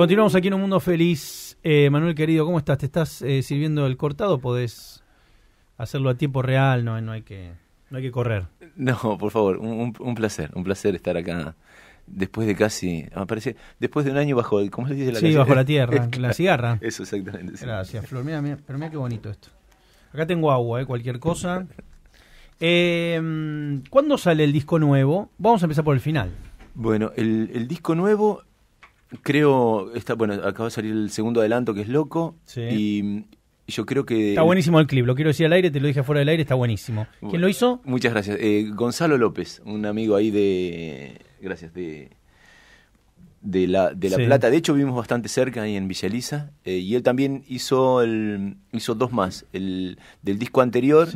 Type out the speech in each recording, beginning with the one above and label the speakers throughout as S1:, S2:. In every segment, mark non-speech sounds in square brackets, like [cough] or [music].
S1: Continuamos aquí en un mundo feliz. Eh, Manuel querido, ¿cómo estás? ¿Te estás eh, sirviendo el cortado? ¿Podés hacerlo a tiempo real? No, no, hay, que, no hay que correr.
S2: No, por favor, un, placer, un placer estar acá después de casi, me ah, parece, después de un año bajo, ¿cómo se dice la Sí, bajo la [laughs] tierra, la cigarra. Eso, exactamente.
S1: Gracias, Flor. Mira, mira, pero mira qué bonito esto. Acá tengo agua, ¿eh? cualquier cosa. Em, ¿Cuándo sale el disco nuevo? Vamos a empezar por el final.
S2: Bueno, el disco nuevo creo, está, bueno, acaba de salir el segundo adelanto que es loco. Y yo creo que. Está buenísimo
S1: el clip, lo quiero decir al aire, te lo dije afuera del aire, está buenísimo. ¿Quién lo hizo?
S2: Muchas gracias. Eh, Gonzalo López, un amigo ahí de. Gracias, de. De La, de la Plata. De hecho, vivimos bastante cerca ahí en Villa eh, y él también hizo, el, hizo dos más. El del disco anterior,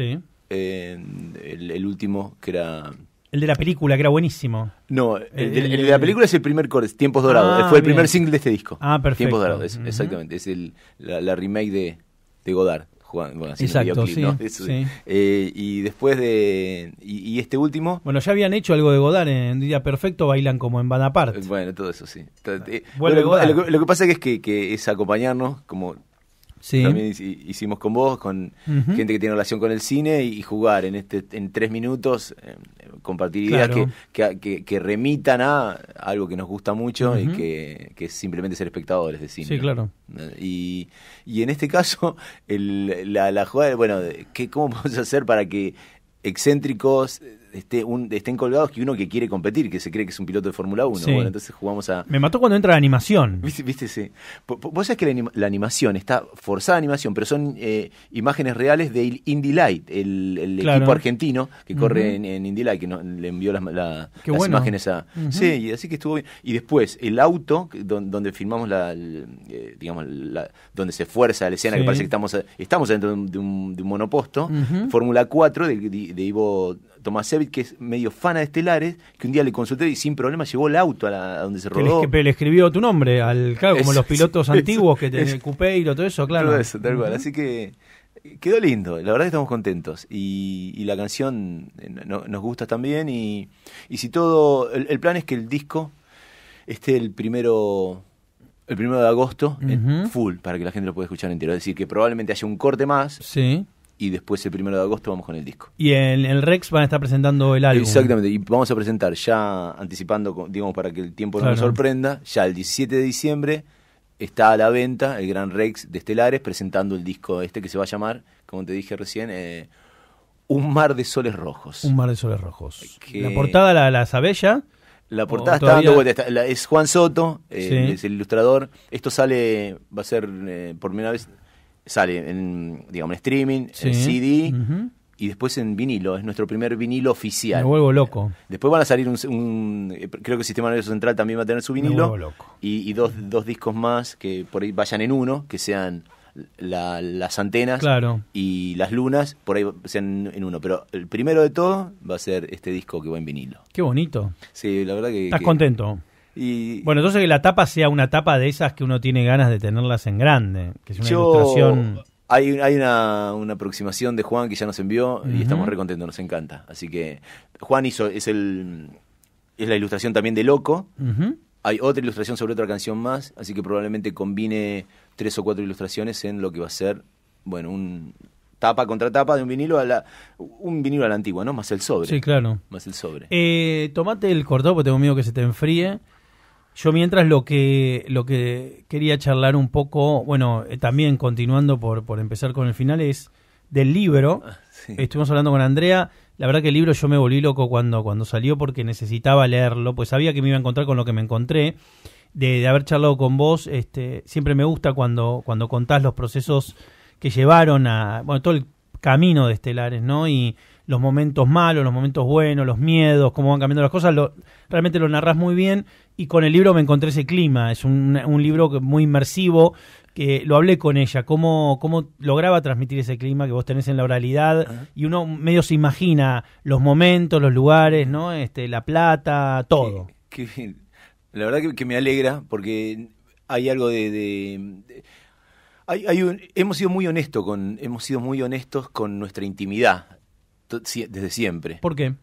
S2: eh, el último, que era
S1: el de la película, que era buenísimo. No, eh, el, de, la película
S2: es el primer core, Tiempos ah, Dorados. Eh, fue el primer single de este disco. Ah, perfecto. Tiempos Dorados, exactamente. Es la, la, remake de, de Godard. Exacto, sí, [laughs] eh, y después de. Y, este último.
S1: Bueno, ya habían hecho algo de Godard en Día Perfecto, bailan como en Bonaparte.
S2: Bueno, todo eso sí. lo, que, pasa es que, que, es acompañarnos, como Sí. También hicimos con vos, con gente que tiene relación con el cine y, jugar en este en tres minutos, em, compartir ideas que, que, remitan a algo que nos gusta mucho y que, es simplemente ser espectadores de cine. Sí, claro. Y, en este caso, la, la jugada, bueno, ¿qué, ¿cómo [laughs] podemos hacer para que excéntricos un, estén colgados que uno que quiere competir, que se cree que es un piloto de Fórmula 1. Bueno, entonces jugamos a.
S1: Me mató cuando entra la animación.
S2: Viste, sí. Vos sabés que la, animación está forzada animación, pero son eh, imágenes reales de Indy Light, el, equipo argentino que corre en, Indy Light, que no, le envió las, imágenes a. Sí, y así que estuvo bien. Y después, el auto, donde, filmamos la. Eh, digamos, donde se fuerza la escena, que parece que estamos, estamos dentro de un, monoposto, Fórmula 4 de, de, de Ivo Tomasevich, que es medio fana de Estelares, que un día le consulté y sin problema llevó el auto a, donde se rodó. Que
S1: le, escribió tu nombre, al cabo. como los pilotos [laughs] antiguos que tenían
S2: el y todo eso, claro. Todo eso, tal cual. Así que quedó lindo, la verdad que estamos contentos. Y, la canción eh, nos gusta también. Y, si todo. El, plan es que el disco esté el primero. El primero de agosto, en eh, full, para que la gente lo pueda escuchar entero. Es decir, que probablemente haya un corte más. Sí y después el primero de agosto vamos con el disco.
S1: Y en el Rex van a estar presentando el álbum. Exactamente,
S2: y vamos a presentar ya anticipando, digamos, para que el tiempo no nos sorprenda, ya el 17 de diciembre está a la venta el Gran Rex de Estelares presentando el disco este que se va a llamar, como te dije recién, eh, Un mar de soles rojos. Un mar de soles rojos. La portada
S1: la, la sabella. La portada está dando vuelta.
S2: es Juan Soto, eh, es el ilustrador. Esto sale, va a ser eh, por primera vez sale en, digamos, en streaming, en CD. Y después en vinilo, es nuestro primer vinilo oficial. Me
S1: vuelvo loco.
S2: Después van a salir un. Eh, creo que el Sistema Nervioso Central también va a tener su vinilo. Me vuelvo loco. Y, dos, dos discos más que por ahí vayan en uno, que sean las antenas y las lunas por ahí sean en uno. Pero el primero de todo va a ser este disco que va en vinilo.
S1: Qué bonito.
S2: Sí, la verdad que. ¿Estás contento? bueno,
S1: entonces que la tapa sea una tapa de esas que uno tiene ganas de tenerlas en grande, que es una ilustración.
S2: Hay, una, aproximación de Juan que ya nos envió y estamos re contentos, nos encanta. Así que Juan hizo, es el es la ilustración también de Loco. Hay otra ilustración sobre otra canción más, así que probablemente combine tres o cuatro ilustraciones en lo que va a ser, bueno, un tapa contra tapa de un vinilo a la un vinilo a la antigua, ¿no? Más el sobre. Sí, claro. Más el sobre.
S1: Eh, tomate el cortado porque tengo miedo que se te enfríe. Yo mientras lo que, lo que quería charlar un poco, bueno, eh, también continuando por, por empezar con el final, es del libro. Ah, Estuvimos hablando con Andrea. La verdad que el libro yo me volví loco cuando, cuando salió porque necesitaba leerlo, pues sabía que me iba a encontrar con lo que me encontré. De, haber charlado con vos, este, siempre me gusta cuando, cuando contás los procesos que llevaron a, bueno, todo el camino de Estelares, ¿no? Y los momentos malos, los momentos buenos, los miedos, cómo van cambiando las cosas, lo, realmente lo narrás muy bien y con el libro me encontré ese clima. Es un, un libro muy inmersivo, que lo hablé con ella, cómo, cómo lograba transmitir ese clima que vos tenés en la oralidad y uno medio se imagina los momentos, los lugares, ¿no? Este, la plata, todo.
S2: la verdad que, me alegra porque hay algo de... hay, hay hemos sido muy honestos con hemos sido muy honestos con nuestra intimidad desde siempre. ¿Por qué?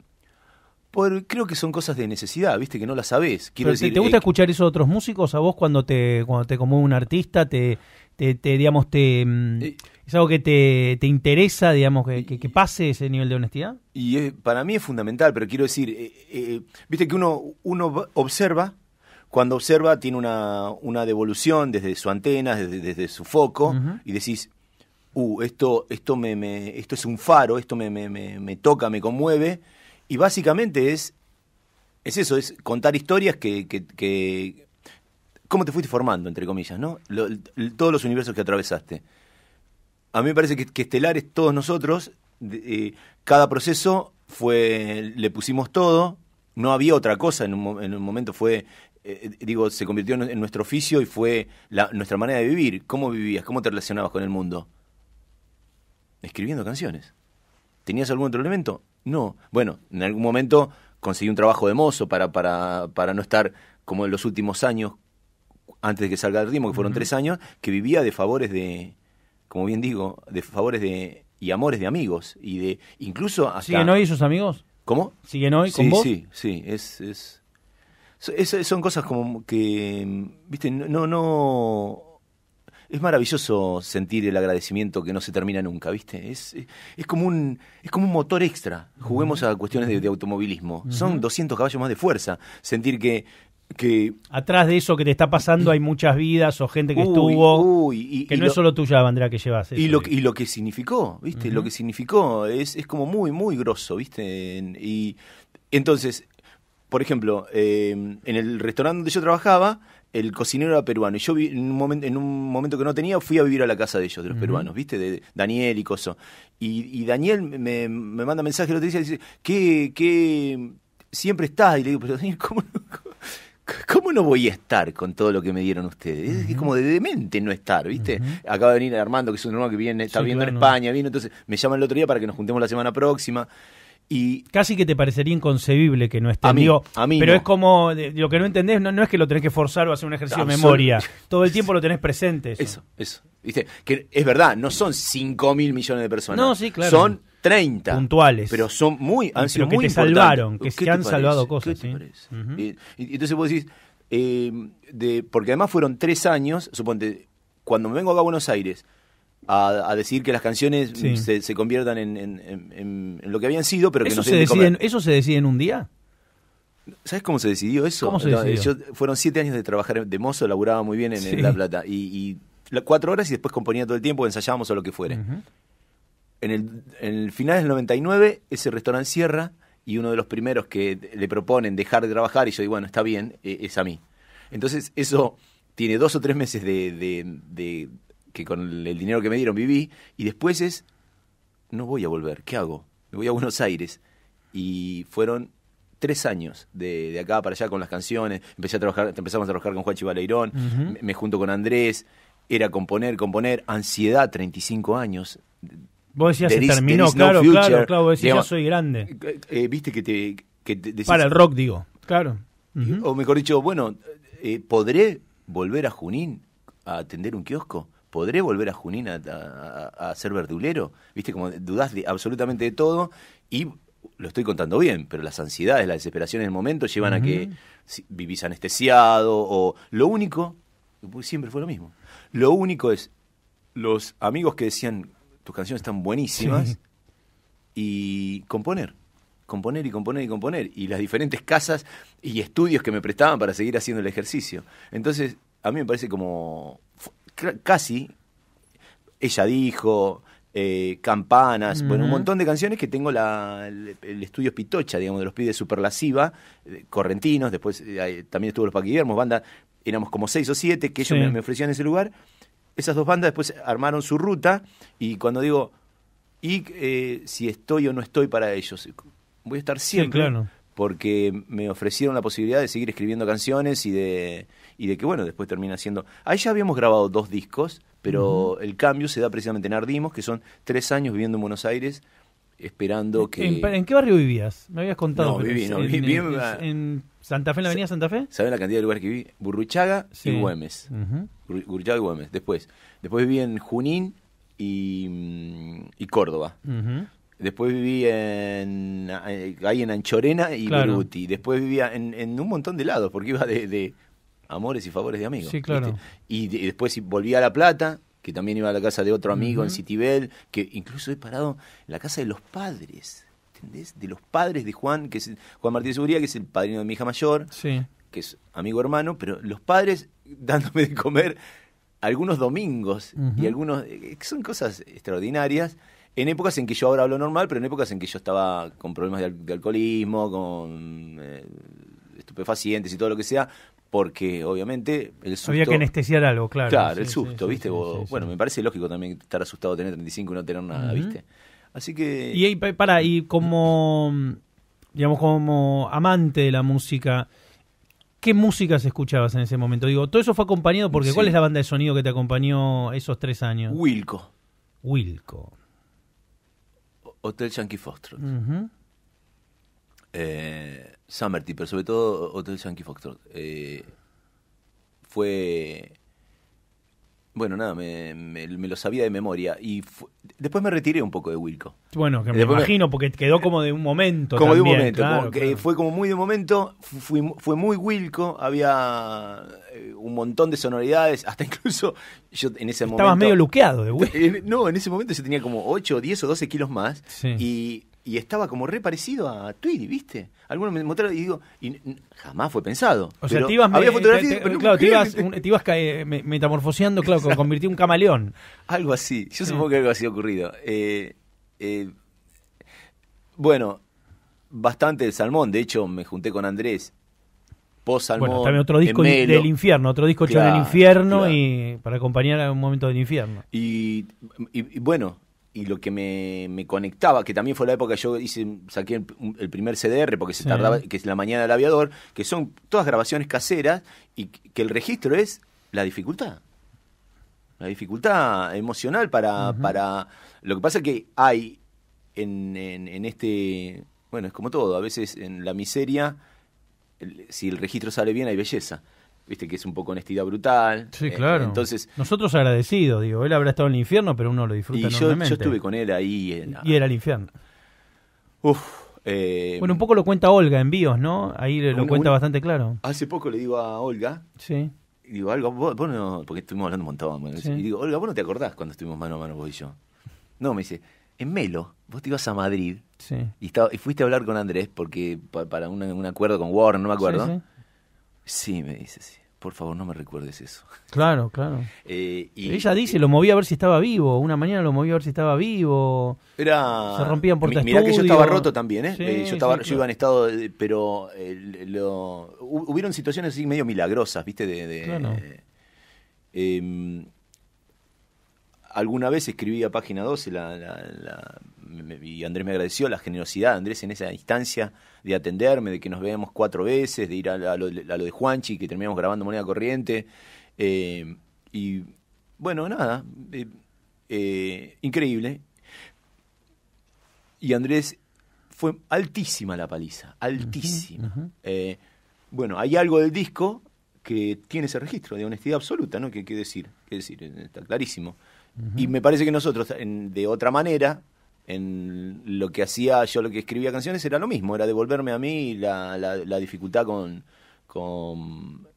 S2: creo que son cosas de necesidad, viste, que no las sabés. Quiero decir, ¿Te gusta
S1: eh, escuchar eso de otros músicos? ¿A vos cuando te, cuando te conmueve un artista, te, te, digamos, te... Mm, eh, ¿Es algo que te, te interesa, digamos, que, que, pase ese nivel de
S2: honestidad? Y eh, para mí es fundamental, pero quiero decir, viste que uno, uno observa, cuando observa tiene una, una devolución desde su antena, desde, desde su foco, y decís, uh, esto, esto, me, me, esto es un faro, esto me, me, me toca, me conmueve, y básicamente es, es eso, es contar historias que, ¿Cómo te fuiste formando, entre comillas, no? todos los universos que atravesaste. A mí me parece que, estelares todos nosotros, eh, cada proceso fue, le pusimos todo, no había otra cosa, en un, momento fue, eh, digo, se convirtió en, nuestro oficio y fue nuestra manera de vivir. ¿Cómo vivías? ¿Cómo te relacionabas con el mundo? Escribiendo canciones. ¿Tenías algún otro elemento? No. Bueno, en algún momento conseguí un trabajo de mozo para, para, para no estar como en los últimos años, antes de que salga el ritmo, que fueron tres años, que vivía de favores de, como bien digo, de favores de y amores de amigos. y de incluso hasta... ¿Siguen hoy sus amigos? ¿Cómo? ¿Siguen hoy con vos? Sí, sí, es... Es, son cosas como que, viste, no, no, es maravilloso sentir el agradecimiento que no se termina nunca, ¿viste? Es, eh, es, como, un, es como un motor extra. Juguemos a cuestiones de, automovilismo. Son 200 caballos más de fuerza. Sentir que que
S1: atrás de eso que te está pasando hay muchas vidas o gente que estuvo que no es solo tuya Andrea que
S2: llevas eso, y lo que, y lo que significó viste lo que significó es, es, como muy muy grosso viste y entonces por ejemplo eh, en el restaurante donde yo trabajaba el cocinero era peruano. Y yo vi, en, un momento, en un momento que no tenía, fui a vivir a la casa de ellos, de los peruanos, ¿viste? De Daniel y Coso. Y, Daniel me, me, manda mensaje el otro día y dice, ¿qué, qué siempre estás? Y le digo, pero Daniel, ¿cómo no, ¿Cómo no voy a estar con todo lo que me dieron ustedes? Es como de demente no estar, ¿viste? Acaba de venir Armando, que es un hermano que viene, está viendo en España, vino, entonces me llama el otro día para que nos juntemos la semana próxima. Y
S1: Casi que te parecería inconcebible que no esté. A mí, pero es como, lo que no entendés no, es que lo tenés que forzar o hacer un ejercicio de memoria.
S2: Todo el [laughs] tiempo lo tenés presente. Eso, eso. Que es verdad, no son 5 mil millones de personas. No, sí, claro. Son 30. Puntuales. Pero son muy, han sido que te salvaron, que se han salvado cosas. y, entonces vos decís, eh, porque además fueron tres años, suponte, cuando me vengo acá a Buenos Aires, a, decir que las canciones se, conviertan en, lo que habían sido, pero que no se deciden.
S1: ¿Eso se decide en un día?
S2: ¿Sabes cómo se decidió eso? fueron siete años de trabajar de mozo, laburaba muy bien en, La Plata. Y, cuatro horas y después componía todo el tiempo, ensayábamos o lo que fuere.
S1: en,
S2: el, en el final del 99, ese restaurante cierra y uno de los primeros que le proponen dejar de trabajar, y yo digo, bueno, está bien, e, es a mí. Entonces, eso tiene dos o tres meses de que con el dinero que me dieron viví, y después es, no voy a volver, ¿qué hago? Me voy a Buenos Aires. Y fueron tres años de, acá para allá con las canciones, empecé a trabajar, empezamos a trabajar con Juachi Baleirón me, junto con Andrés, era componer, componer, ansiedad, 35 años.
S1: Vos decías, se terminó, claro, claro, claro, vos decías, ya soy grande. Eh, eh,
S2: eh, viste que te... para el rock, digo, claro. O mejor dicho, bueno, ¿podré volver a Junín a atender un kiosco? ¿podré volver a Junín a, ser verdulero? Viste, como dudás de, absolutamente de todo y lo estoy contando bien, pero las ansiedades, la desesperación en el momento llevan a que vivís anestesiado o lo único, pues siempre fue lo mismo, lo único es los amigos que decían, tus canciones están buenísimas, y componer componer y componer y componer, y las diferentes casas y estudios que me prestaban para seguir haciendo el ejercicio. Entonces, a mí me parece como casi, ella dijo, eh, Campanas, bueno, un montón de canciones que tengo el, estudio Pitocha, digamos, de los pibes Superlasiva, Correntinos, después eh, también estuvo los Paquidermos, banda, éramos como seis o siete que ellos me, ofrecían ese lugar. Esas dos bandas después armaron su ruta y cuando digo, y eh, si estoy o no estoy para ellos, voy a estar siempre. Porque me ofrecieron la posibilidad de seguir escribiendo canciones y de, y de que, bueno, después termina siendo... Ahí ya habíamos grabado dos discos, pero el cambio se da precisamente en Ardimos, que son tres años viviendo en Buenos Aires, esperando que... ¿En,
S1: qué barrio vivías? Me habías contado. No, viví, en, en, Santa Fe, en la avenida Santa Fe.
S2: ¿Saben la cantidad de lugares que viví? Burruchaga y Güemes. Burruchaga y Güemes, después. Después viví en Junín y, Córdoba. Después viví en, ahí en Anchorena y claro. Beruti. Después vivía en, en, un montón de lados, porque iba de amores y favores de amigos. Sí, claro. Y, después volví a La Plata, que también iba a la casa de otro amigo en Citibel, que incluso he parado en la casa de los padres, ¿entendés? De los padres de Juan, que es Juan Martínez Seguría, que es el padrino de mi hija mayor, que es amigo hermano, pero los padres [laughs] dándome de comer algunos domingos y algunos... Eh, eh, son cosas extraordinarias en épocas en que yo ahora hablo normal, pero en épocas en que yo estaba con problemas de, alcoholismo, con eh, estupefacientes y todo lo que sea, porque obviamente el susto... Había que
S1: anestesiar algo,
S2: claro. Claro, el susto, ¿viste? bueno, me parece lógico también estar asustado tener 35 y no tener nada, ¿viste? Así que... Y,
S1: para, y como, digamos, como amante de la música, ¿qué músicas escuchabas en ese momento? Digo, todo eso fue acompañado porque ¿cuál es la banda de sonido que te acompañó esos tres años?
S2: Wilco. Wilco. Hotel Yankee Foster eh, Summerty, pero sobre todo Hotel Yankee Foxtrot. Eh, fue. Bueno, nada, me, lo sabía de memoria. Y después me retiré un poco de Wilco. Bueno, me imagino,
S1: porque quedó como de un momento. Como de un momento.
S2: fue como muy de momento. fue muy Wilco. Había eh, un montón de sonoridades. Hasta incluso yo en ese momento. medio luqueado de Wilco. [laughs] No, en ese momento se tenía como 8, 10 o 12 kilos más. Y y estaba como re parecido a Tweedy, ¿viste? Algunos me mostraron y digo, y jamás fue pensado. O sea, te ibas, claro, te ibas, te
S1: eh, ibas metamorfoseando, claro, como [laughs] convirtió un camaleón.
S2: Algo así, yo supongo que algo así ha ocurrido. Eh, eh, bueno, bastante el salmón, de hecho me junté con Andrés. Post salmón, bueno, también otro disco del
S1: infierno, otro disco hecho del infierno y para acompañar a un momento del infierno.
S2: y, y bueno, y lo que me, conectaba, que también fue la época que yo hice, saqué el, primer CDR porque se tardaba, que es la mañana del aviador, que son todas grabaciones caseras y que el registro es la dificultad. La dificultad emocional para, para. Lo que pasa que hay en, en, este. Bueno, es como todo, a veces en la miseria, si el registro sale bien, hay belleza viste que es un poco honestidad brutal. Sí, eh, claro. entonces,
S1: Nosotros agradecidos, digo, él habrá estado en el infierno, pero uno lo disfruta y Yo, yo estuve
S2: con él ahí. Y era el infierno. Uf. Eh, bueno,
S1: un poco lo cuenta Olga en Víos, ¿no? Ahí lo cuenta bastante claro.
S2: Hace poco le digo a Olga. Sí. Y digo, algo, vos, no, porque estuvimos hablando un montón. Y digo, Olga, vos no te acordás cuando estuvimos mano a mano vos y yo. No, me dice, en Melo, vos te ibas a Madrid y, fuiste a hablar con Andrés porque para un, acuerdo con Warren, no me acuerdo. sí me dice, sí por favor no me recuerdes eso.
S1: Claro, claro. [laughs]
S2: Eh, Ella dice, lo
S1: movía a ver si estaba vivo, una mañana lo movía a ver si estaba vivo. Era... Se rompían por Mirá que yo estaba roto también, ¿eh? eh yo, estaba, yo
S2: iba en estado, pero eh, lo, hubieron situaciones así medio milagrosas, ¿viste? De, de em, alguna vez escribí a Página 12 la, y Andrés me agradeció la generosidad de Andrés en esa instancia de atenderme, de que nos veamos cuatro veces, de ir a, lo, de Juanchi, que terminamos grabando Moneda Corriente. Eh, y bueno, nada, eh, eh, increíble. Y Andrés, fue altísima la paliza, altísima. bueno, hay algo del disco que tiene ese registro de honestidad absoluta, ¿no? que qué decir? ¿Qué decir? Está clarísimo. Y me parece que nosotros, de otra manera, en lo que hacía yo, lo que escribía canciones, era lo mismo, era devolverme a mí la, la, dificultad con, con,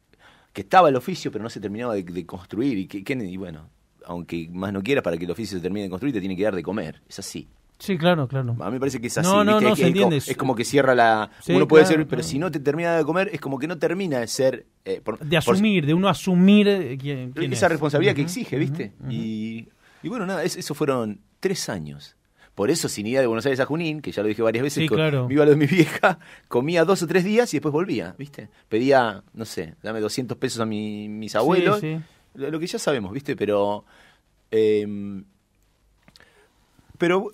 S2: que estaba el oficio, pero no se terminaba de, construir. Y, que, bueno, aunque más no quieras para que el oficio se termine de construir, te tiene que dar de comer. Es así. Sí, claro, claro. A mí me parece que es así. No, no, no, se entiende. es como que cierra la... uno puede decir, pero si no te termina de comer, es como que no termina de ser... Eh, de asumir, de uno asumir eh, quién, Esa responsabilidad que exige, ¿viste? Y, bueno, nada, esos fueron tres años. Por eso, sin idea, de Buenos Aires a Junín, que ya lo dije varias veces, sí, lo de mi [laughs] vieja, comía dos o tres días y después volvía, ¿viste? Pedía, no sé, dame 200 pesos a mis abuelos. lo, que ya sabemos, ¿viste? Pero... Em, pero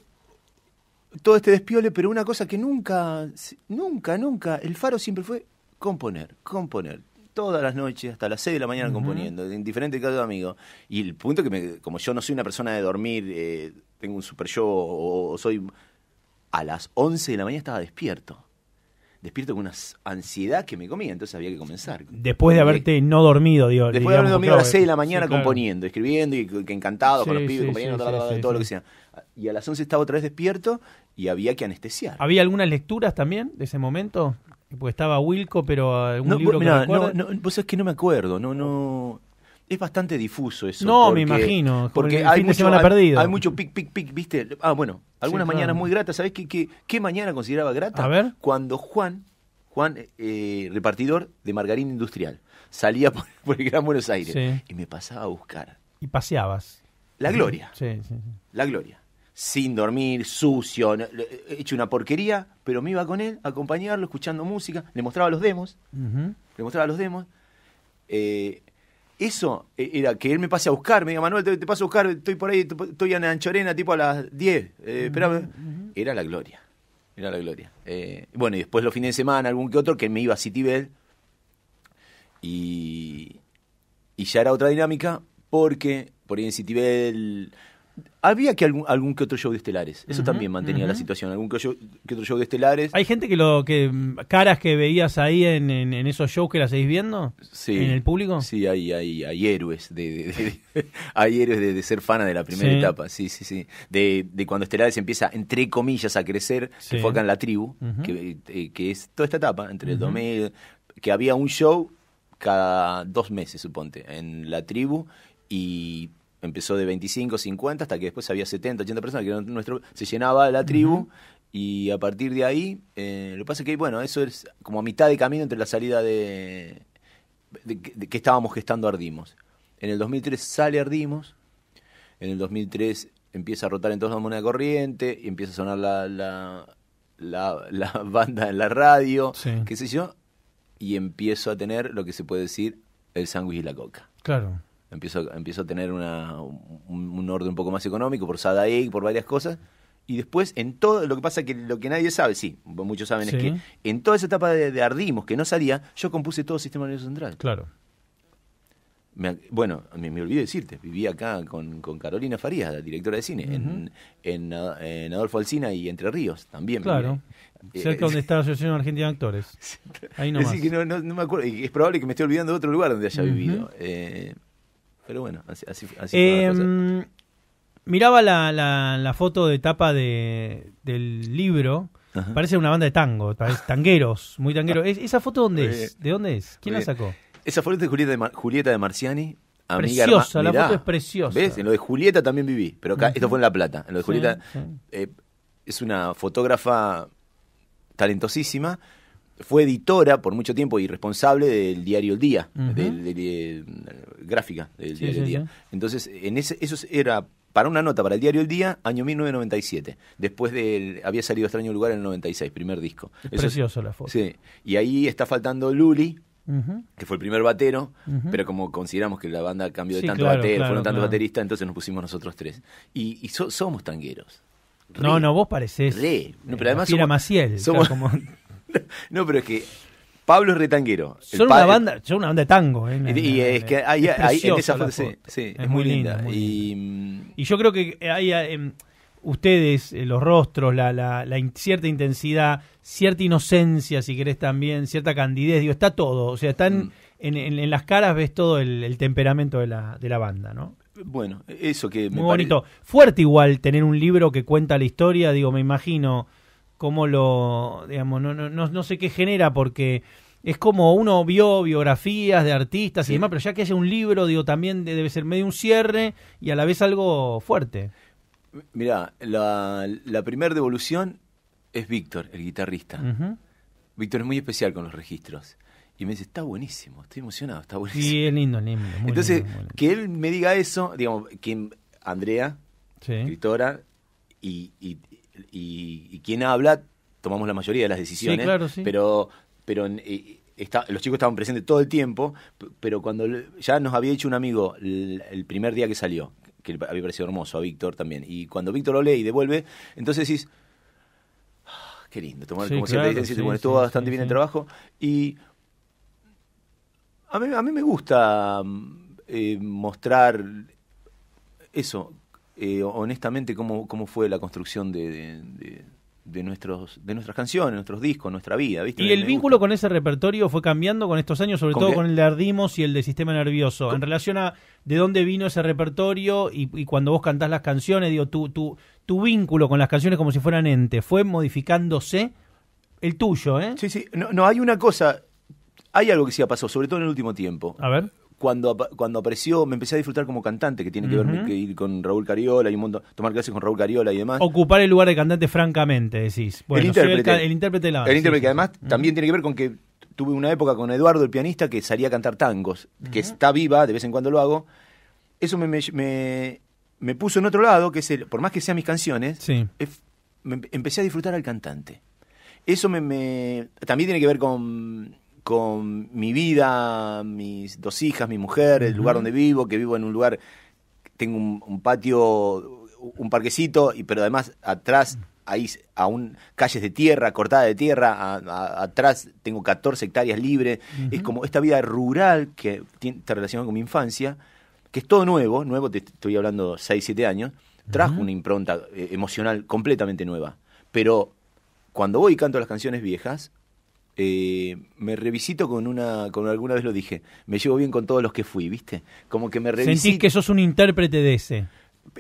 S2: todo este despiole, pero una cosa que nunca, nunca, nunca, el faro siempre fue componer, componer. Todas las noches, hasta las 6 de la mañana componiendo, en diferentes casos amigo, amigo Y el punto que, me, como yo no soy una persona de dormir, eh, tengo un super show o, o soy. A las 11 de la mañana estaba despierto despierto con una ansiedad que me comía, entonces había que comenzar. Después de haberte
S1: no dormido, digo. Después de dormido a las 6 de la mañana componiendo,
S2: escribiendo y que encantado con los pibes, compañeros, todo, lo que sea. Y a las 11 estaba otra vez despierto y había que anestesiar.
S1: ¿Había algunas lecturas también de ese momento? Porque estaba Wilco,
S2: pero algún no, libro que no, no, vos sabés que no me acuerdo, no, no es bastante difuso eso. No, me imagino. Porque hay, fin mucho, de hay, hay mucho pic, pic, pic, ¿viste? Ah, bueno, algunas mañanas muy gratas. ¿Sabés qué, qué, mañana consideraba grata? A ver. Cuando Juan, Juan, eh, repartidor de margarina industrial, salía por, [laughs] el Gran Buenos Aires y me pasaba a buscar.
S1: Y paseabas.
S2: La gloria. Sí, sí, La gloria. Sin dormir, sucio, hecho una porquería, pero me iba con él a acompañarlo, escuchando música. Le mostraba los demos. Le mostraba los demos. Eh, eso eh, era que él me pase a buscar, me diga, Manuel, te, paso a buscar, estoy por ahí, estoy en Anchorena, tipo a las 10, eh, Era la gloria, era la gloria. Eh, bueno, y después los fines de semana, algún que otro, que me iba a Citibel y, y ya era otra dinámica, porque por ahí en Citibel había que algún, algún, que otro show de estelares. Eso también mantenía la situación. Algún que, otro show de estelares.
S1: ¿Hay gente que lo que caras que veías ahí en, esos shows que las seguís viendo?
S2: Sí. ¿En el público? Sí, hay, hay, héroes de, [laughs] hay héroes de, ser fana de la primera etapa. Sí, sí, sí. De, cuando Estelares empieza, entre comillas, a crecer, se foca en la tribu, eh, que, es toda esta etapa, entre que había un show cada dos meses, suponte, en la tribu y empezó de 25, 50, hasta que después había 70, 80 personas, que nuestro, se llenaba la tribu. Y a partir de ahí, eh, lo que pasa es que, bueno, eso es como a mitad de camino entre la salida de, de, que estábamos gestando Ardimos. En el 2003 sale Ardimos, en el 2003 empieza a rotar en toda la moneda corriente, y empieza a sonar la, la, la, la [laughs] banda en la radio, qué sé yo, y empiezo a tener lo que se puede decir el sándwich y la coca. Claro empiezo, empiezo a tener un, orden un poco más económico por Sadaic, por varias cosas. Y después, en todo, lo que pasa que lo que nadie sabe, sí, muchos saben, es que en toda esa etapa de, Ardimos, que no salía, yo compuse todo el sistema nervioso central. Claro. bueno, me, me, olvidé decirte, viví acá con, Carolina Farías, la directora de cine, en, en, en, Adolfo Alcina y Entre Ríos también. Claro, cerca eh, donde
S1: está la Asociación Argentina de Actores. [laughs] Ahí Es,
S2: no, es probable que me esté olvidando de otro lugar donde haya vivido. Eh, pero bueno, así, así, así
S1: em, Miraba la, la, la, foto de tapa de, del libro. Parece una banda de tango, tangueros, muy tangueros. Ah. ¿Esa foto
S2: dónde es? ¿De dónde es? ¿Quién la sacó? Esa foto es de Julieta de, Marciani, Amiga preciosa, la foto es preciosa. ¿Ves? En lo de Julieta también viví, pero acá, esto fue en La Plata. En lo de Julieta eh, es una fotógrafa talentosísima fue editora por mucho tiempo y responsable del diario El Día, eh, gráfica del diario El Día. Entonces, en ese, eso era para una nota para el diario El Día, año 1997. Después del. Había salido Extraño Lugar en el 96, primer disco. Es precioso la foto. Sí. Y ahí está faltando Luli. que fue el primer batero, pero como consideramos que la banda cambió de tanto claro, batero, fueron tantos bateristas, entonces nos pusimos nosotros tres. Y, somos tangueros.
S1: no, no, vos parecés. Re. pero además somos, Maciel, somos, como... [laughs]
S2: [laughs] no, pero es que Pablo es retanguero. Son una, banda,
S1: son una banda de tango. Eh, y, es que hay, es, muy linda.
S2: Mm, y, yo creo que
S1: hay eh, eh, em, ustedes, los rostros, la, cierta intensidad, cierta inocencia, si querés también, cierta candidez, digo, está todo. O sea, están mm. en, las caras, ves todo el, temperamento de la, de la
S2: banda, ¿no? Bueno, eso que... Me muy bonito.
S1: Fuerte igual tener un libro que cuenta la historia, digo, me imagino cómo lo, digamos, no, no, no, sé qué genera porque es como uno vio biografías de artistas y demás, pero ya que es un libro, digo, también debe ser medio un cierre y a la vez algo fuerte.
S2: Mirá, la, primera devolución es Víctor, el guitarrista. Víctor es muy especial con los registros. Y me dice, está buenísimo, estoy emocionado, está buenísimo. Sí,
S1: es lindo, lindo. Entonces,
S2: que él me diga eso, digamos, que Andrea,
S1: escritora,
S2: y, y, quien habla tomamos la mayoría de las decisiones, claro, sí. pero pero eh, los chicos estaban presentes todo el tiempo, pero cuando ya nos había hecho un amigo el, primer día que salió, que había parecido hermoso, a Víctor también, y cuando Víctor lo lee y devuelve, entonces decís, ah, qué lindo, tomar, sí, como siempre bueno, estuvo bastante bien el trabajo, y a mí, me gusta mm, eh, mostrar eso, eh, honestamente cómo, cómo fue la construcción de, de, nuestros, de nuestras canciones, nuestros discos, nuestra vida. ¿Y el
S1: vínculo con ese repertorio fue cambiando con estos años, sobre todo con el de Ardimos y el de Sistema Nervioso? En relación a de dónde vino ese repertorio y, cuando vos cantás las canciones, digo, tu, tu, tu vínculo con las canciones como si fueran ente, ¿fue modificándose? El tuyo, ¿eh? Sí, sí. No,
S2: no hay una cosa. Hay algo que sí ha pasado, sobre todo en el último tiempo. A ver cuando, cuando apareció, me empecé a disfrutar como cantante, que tiene que ver con Raúl Cariola y un montón, tomar clases con Raúl Cariola y demás.
S1: Ocupar el lugar de cantante, francamente, decís. el intérprete. El, intérprete de la El intérprete, que además
S2: también tiene que ver con que tuve una época con Eduardo, el pianista, que salía a cantar tangos, que está viva, de vez en cuando lo hago. Eso me, puso en otro lado, que es el, por más que sean mis canciones, empecé a disfrutar al cantante. Eso me, también tiene que ver con con mi vida, mis dos hijas, mi mujer, el lugar donde vivo, que vivo en un lugar, tengo un, patio, un parquecito, y pero además atrás hay a un, calles de tierra, cortada de tierra, atrás tengo 14 hectáreas libres. Es como esta vida rural que está relacionada con mi infancia, que es todo nuevo, nuevo, te estoy hablando 6, 7 años, trajo una impronta eh, emocional completamente nueva. Pero cuando voy y canto las canciones viejas, eh, me revisito con una, con alguna vez lo dije, me llevo bien con todos los que fui, ¿viste? Como que me revisito. Sentís que
S1: sos un intérprete de ese.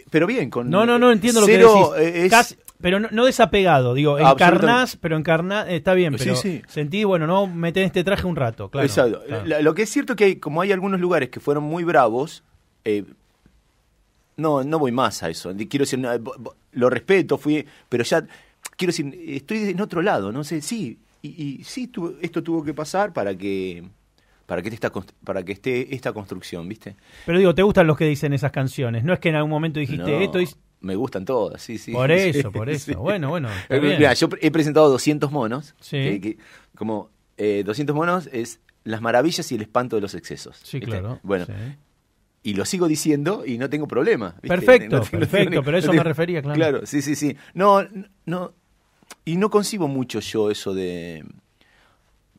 S1: Pero bien, con. No, no, no entiendo lo que decís. E, es... pero no, no, desapegado, digo, encarnás, pero encarnás, eh, está bien, pero sí, sentí, bueno, no metés este traje un rato, claro. Exacto.
S2: lo que es cierto que hay, como hay algunos lugares que fueron muy bravos, eh, no, no voy más a eso. Quiero decir, eh, lo respeto, fui, pero ya, quiero decir, estoy en otro lado, no sé, sí, y, y sí, esto tuvo que pasar para que para que, esté esta construcción, ¿viste?
S1: Pero digo, te gustan los que dicen esas canciones, no es que en algún momento dijiste esto y...
S2: Me gustan todas, sí, sí. Por [laughs] eso, por eso. Bueno, bueno. Eh, mira, yo he presentado 200 monos, sí. como 200 eh, monos es las maravillas y el espanto de los excesos. Sí, claro. Bueno, y lo sigo diciendo y no tengo problema. Perfecto, [laughs] perfecto, pero eso me refería, claro. Claro, sí, sí, sí. No, no, y no concibo mucho yo eso de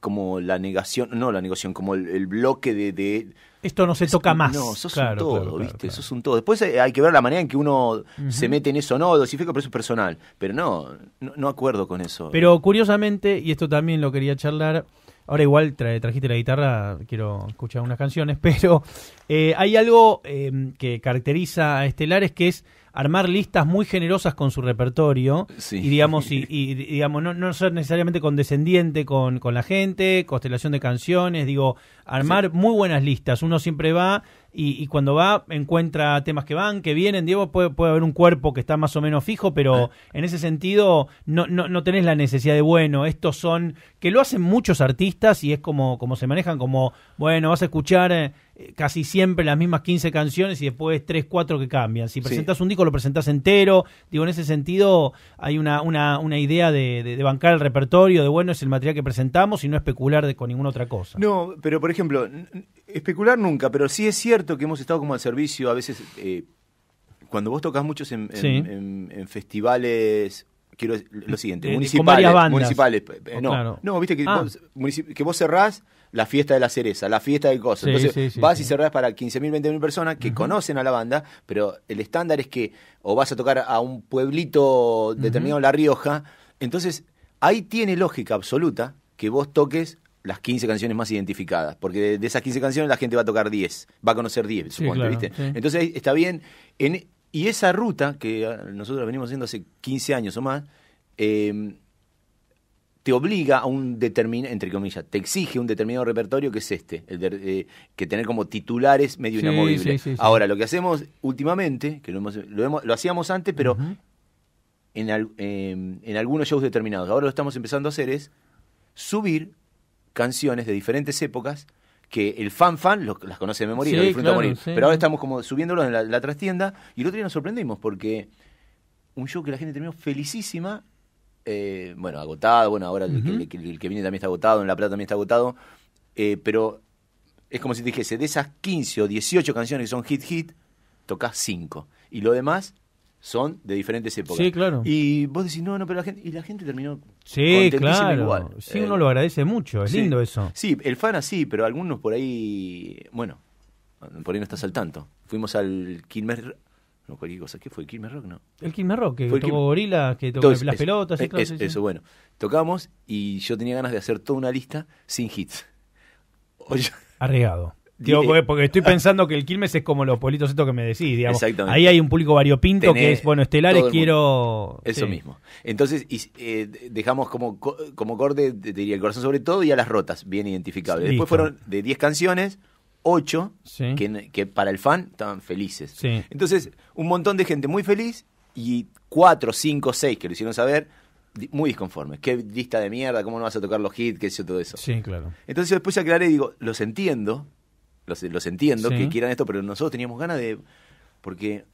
S2: como la negación, no la negación, como el, bloque de,
S1: Esto no se toca más. No, eso es un todo,
S2: ¿viste? Eso es un todo. Después eh, hay, que ver la manera en que uno se mete en eso, no, dosifica, pero eso es personal. Pero no, no, acuerdo con eso. Pero
S1: curiosamente, y esto también lo quería charlar, ahora igual trajiste la guitarra, quiero escuchar unas canciones, [laughs] pero eh, hay algo eh, que caracteriza a Estelares que es armar listas muy generosas con su repertorio y digamos y, digamos no, ser necesariamente condescendiente con, la gente, constelación de canciones, digo, armar muy buenas listas. Uno siempre va y, cuando va encuentra temas que van, que vienen. Diego, puede, haber un cuerpo que está más o menos fijo, pero ah. en ese sentido no, no, tenés la necesidad de, bueno, estos son, que lo hacen muchos artistas y es como, como se manejan, como, bueno, vas a escuchar... Eh, eh, casi siempre las mismas 15 canciones y después 3, 4 que cambian. Si presentas un disco, lo presentas entero. Digo, en ese sentido hay una, una, una idea de, bancar el repertorio, de bueno, es el material que presentamos y no especular de, con ninguna otra cosa.
S2: No, pero por ejemplo, especular nunca, pero sí es cierto que hemos estado como al servicio a veces... Eh, cuando vos tocas muchos en, festivales quiero lo siguiente, eh, municipales, municipales, oh, no, no, viste que ah. vos cerrás la fiesta de la cereza, la fiesta del coso. Entonces vas y cerrás para 15.000, 20.000 personas que conocen a la banda, pero el estándar es que o vas a tocar a un pueblito determinado, La Rioja. Entonces ahí tiene lógica absoluta que vos toques las 15 canciones más identificadas, porque de, esas 15 canciones la gente va a tocar 10, va a conocer 10, supongo, ¿viste? Entonces está bien, en, y esa ruta que nosotros venimos haciendo hace 15 años o más, em, te obliga a un determinado, entre comillas, te exige un determinado repertorio que es este, el eh, que tener como titulares medio inamovibles. Ahora, lo que hacemos últimamente, que lo, lo, hacíamos antes, pero en, em, en algunos shows determinados, ahora lo estamos empezando a hacer es subir canciones de diferentes épocas que el fan fan las conoce de memoria pero ahora estamos como subiéndolos en la, la trastienda y el otro día nos sorprendimos porque un show que la gente terminó felicísima eh, bueno, agotado, bueno, ahora el, que, viene también está agotado, en La Plata también está agotado, eh, pero es como si dijese, de esas 15 o 18 canciones que son hit hit, tocas 5. Y lo demás son de diferentes épocas. Sí, claro. Y vos decís, no, no, pero la gente, y la gente terminó Sí, claro. Sí, uno
S1: eh, lo agradece mucho, es lindo eso.
S2: Sí, el fan así, pero algunos por ahí, bueno, por ahí no estás al tanto. Fuimos al Quilmes cualquier cosa. ¿Qué fue? el ¿Kilmer Rock? No. El Kilmer Rock, que tocó Gorila que tocó las pelotas y Eso, bueno. Tocamos y yo tenía ganas de hacer toda una lista sin hits. [laughs] Oye.
S1: Arriesgado. [laughs] Digo, porque, estoy pensando que el Quilmes es como los pueblitos estos que me decís, Exactamente. Ahí hay un público variopinto que es, bueno, estelares, quiero... Eso mismo.
S2: Entonces eh, dejamos como, como corte, diría, el corazón sobre todo y a las rotas, bien identificables. Después fueron de 10 canciones, ocho que, para el fan estaban felices. Entonces, un montón de gente muy feliz y cuatro, cinco, seis que lo hicieron saber muy disconformes. Qué lista de mierda, cómo no vas a tocar los hits, qué sé yo, todo eso. Sí, claro. Entonces después aclaré y digo, los entiendo, los, entiendo que quieran esto, pero nosotros teníamos ganas de... Porque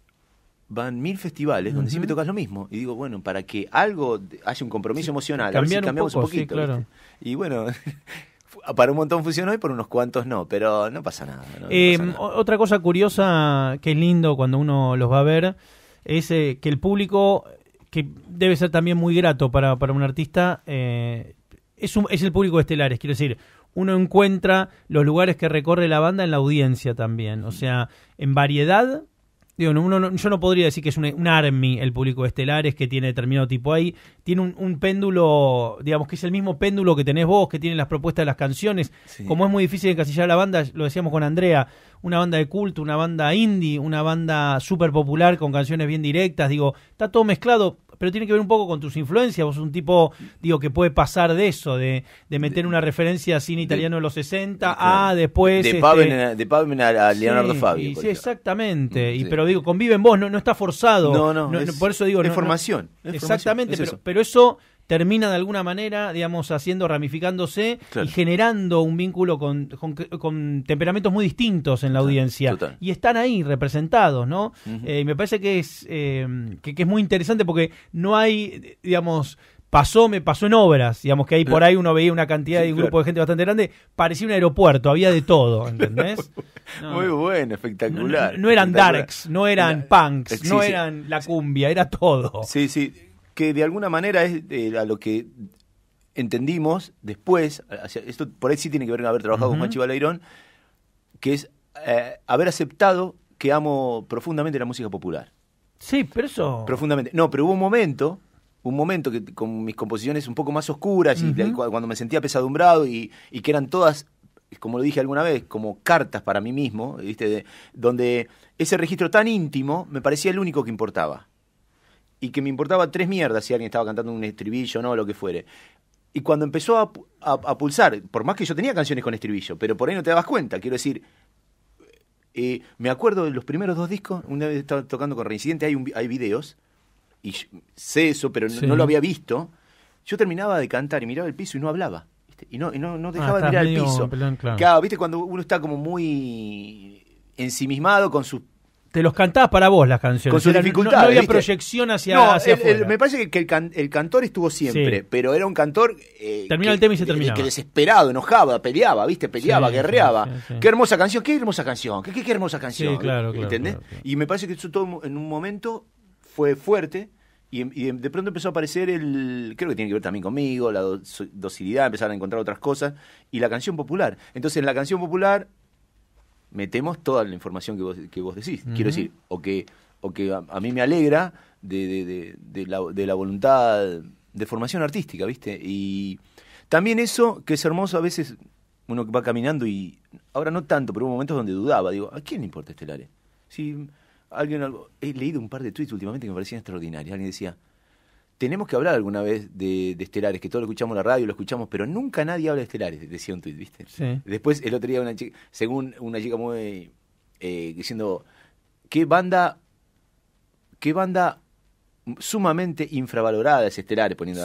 S2: van mil festivales donde siempre tocas lo mismo. Y digo, bueno, para que algo haya un compromiso emocional, a cambiamos un, poquito. Y bueno, [laughs] Ah, para un montón funcionó y por unos cuantos no, pero no pasa nada. Em,
S1: otra cosa curiosa que es lindo cuando uno los va a ver es eh, que el público, que debe ser también muy grato para, para un artista, eh, es, es el público estelares, quiero decir, uno encuentra los lugares que recorre la banda en la audiencia también, o sea, en variedad yo no podría decir que es un, army el público estelar, es que tiene determinado tipo ahí. Tiene un, péndulo, digamos que es el mismo péndulo que tenés vos, que tiene las propuestas de las canciones. Como es muy difícil encasillar la banda, lo decíamos con Andrea, una banda de culto, una banda indie, una banda súper popular con canciones bien directas, digo, está todo mezclado pero tiene que ver un poco con tus influencias. Vos sos un tipo, digo, que puede pasar de eso, de, de meter una referencia a cine italiano de, los 60 eh, a después. De, este,
S2: a, Leonardo Fabio. sí,
S1: exactamente. Mm, y, pero digo, conviven vos, no, no está forzado. No, no. por eso digo. formación. exactamente, pero, pero eso termina de alguna manera, digamos, haciendo, ramificándose y generando un vínculo con, temperamentos muy distintos en la audiencia. Y están ahí representados, ¿no? Eh, y me parece que es, eh, que, es muy interesante porque no hay, digamos, pasó, me pasó en obras, digamos que ahí por ahí uno veía una cantidad de un grupo de gente bastante grande, parecía un aeropuerto, había de todo, [laughs]
S2: ¿entendés? muy bueno, espectacular. No, eran darks, no eran punks, eh, no eran la cumbia, era todo. Sí, sí, que de alguna manera es eh, a lo que entendimos después, esto por ahí sí tiene que ver con haber trabajado con Machi Baleirón, que es eh, haber aceptado que amo profundamente la música popular. Sí, pero eso... Profundamente. No, pero hubo un momento, un momento que con mis composiciones un poco más oscuras y cuando me sentía pesadumbrado y, y, que eran todas, como lo dije alguna vez, como cartas para mí mismo, ¿viste? donde ese registro tan íntimo me parecía el único que importaba y que me importaba tres mierdas si alguien estaba cantando un estribillo o no, lo que fuere. Y cuando empezó a, pulsar, por más que yo tenía canciones con estribillo, pero por ahí no te dabas cuenta, quiero decir, eh, me acuerdo de los primeros dos discos, una vez estaba tocando con Reincidente, hay, hay videos, y sé eso, pero no, lo había visto, yo terminaba de cantar y miraba el piso y no hablaba. Y no, ah, dejaba de mirar el piso. claro. viste, cuando uno está como muy ensimismado con sus
S1: te los cantabas para vos las canciones. Con sus No, había proyección hacia, hacia me
S2: parece que el, cantor estuvo siempre, pero era un cantor. Eh, el tema y se terminaba. Que desesperado, enojaba, peleaba, ¿viste? Peleaba, guerreaba. qué hermosa canción, qué hermosa canción, qué, qué, hermosa canción. Sí, Claro, claro, ¿Entendés? y me parece que eso todo en un momento fue fuerte. Y, em, em, de pronto empezó a aparecer el. Creo que tiene que ver también conmigo, la docilidad, empezaron a encontrar otras cosas. Y la canción popular. Entonces, en la canción popular metemos toda la información que vos, decís. Quiero decir, o que, o que a, mí me alegra de, de, la, de la voluntad de formación artística, ¿viste? Y también eso, que es hermoso, a veces uno que va caminando y ahora no tanto, pero hubo momentos donde dudaba, digo, ¿a quién le importa Estelares? Si alguien algo, he leído un par de tweets últimamente que me parecían extraordinarios, alguien decía, tenemos que hablar alguna vez de, Estelares, que todos lo escuchamos en la radio, lo escuchamos, pero nunca nadie habla de Estelares, decía un tuit, ¿viste? Después, el otro día, una chica, según una chica muy... Eh, diciendo, ¿qué banda, qué banda sumamente infravaloradas estelares, poniendo,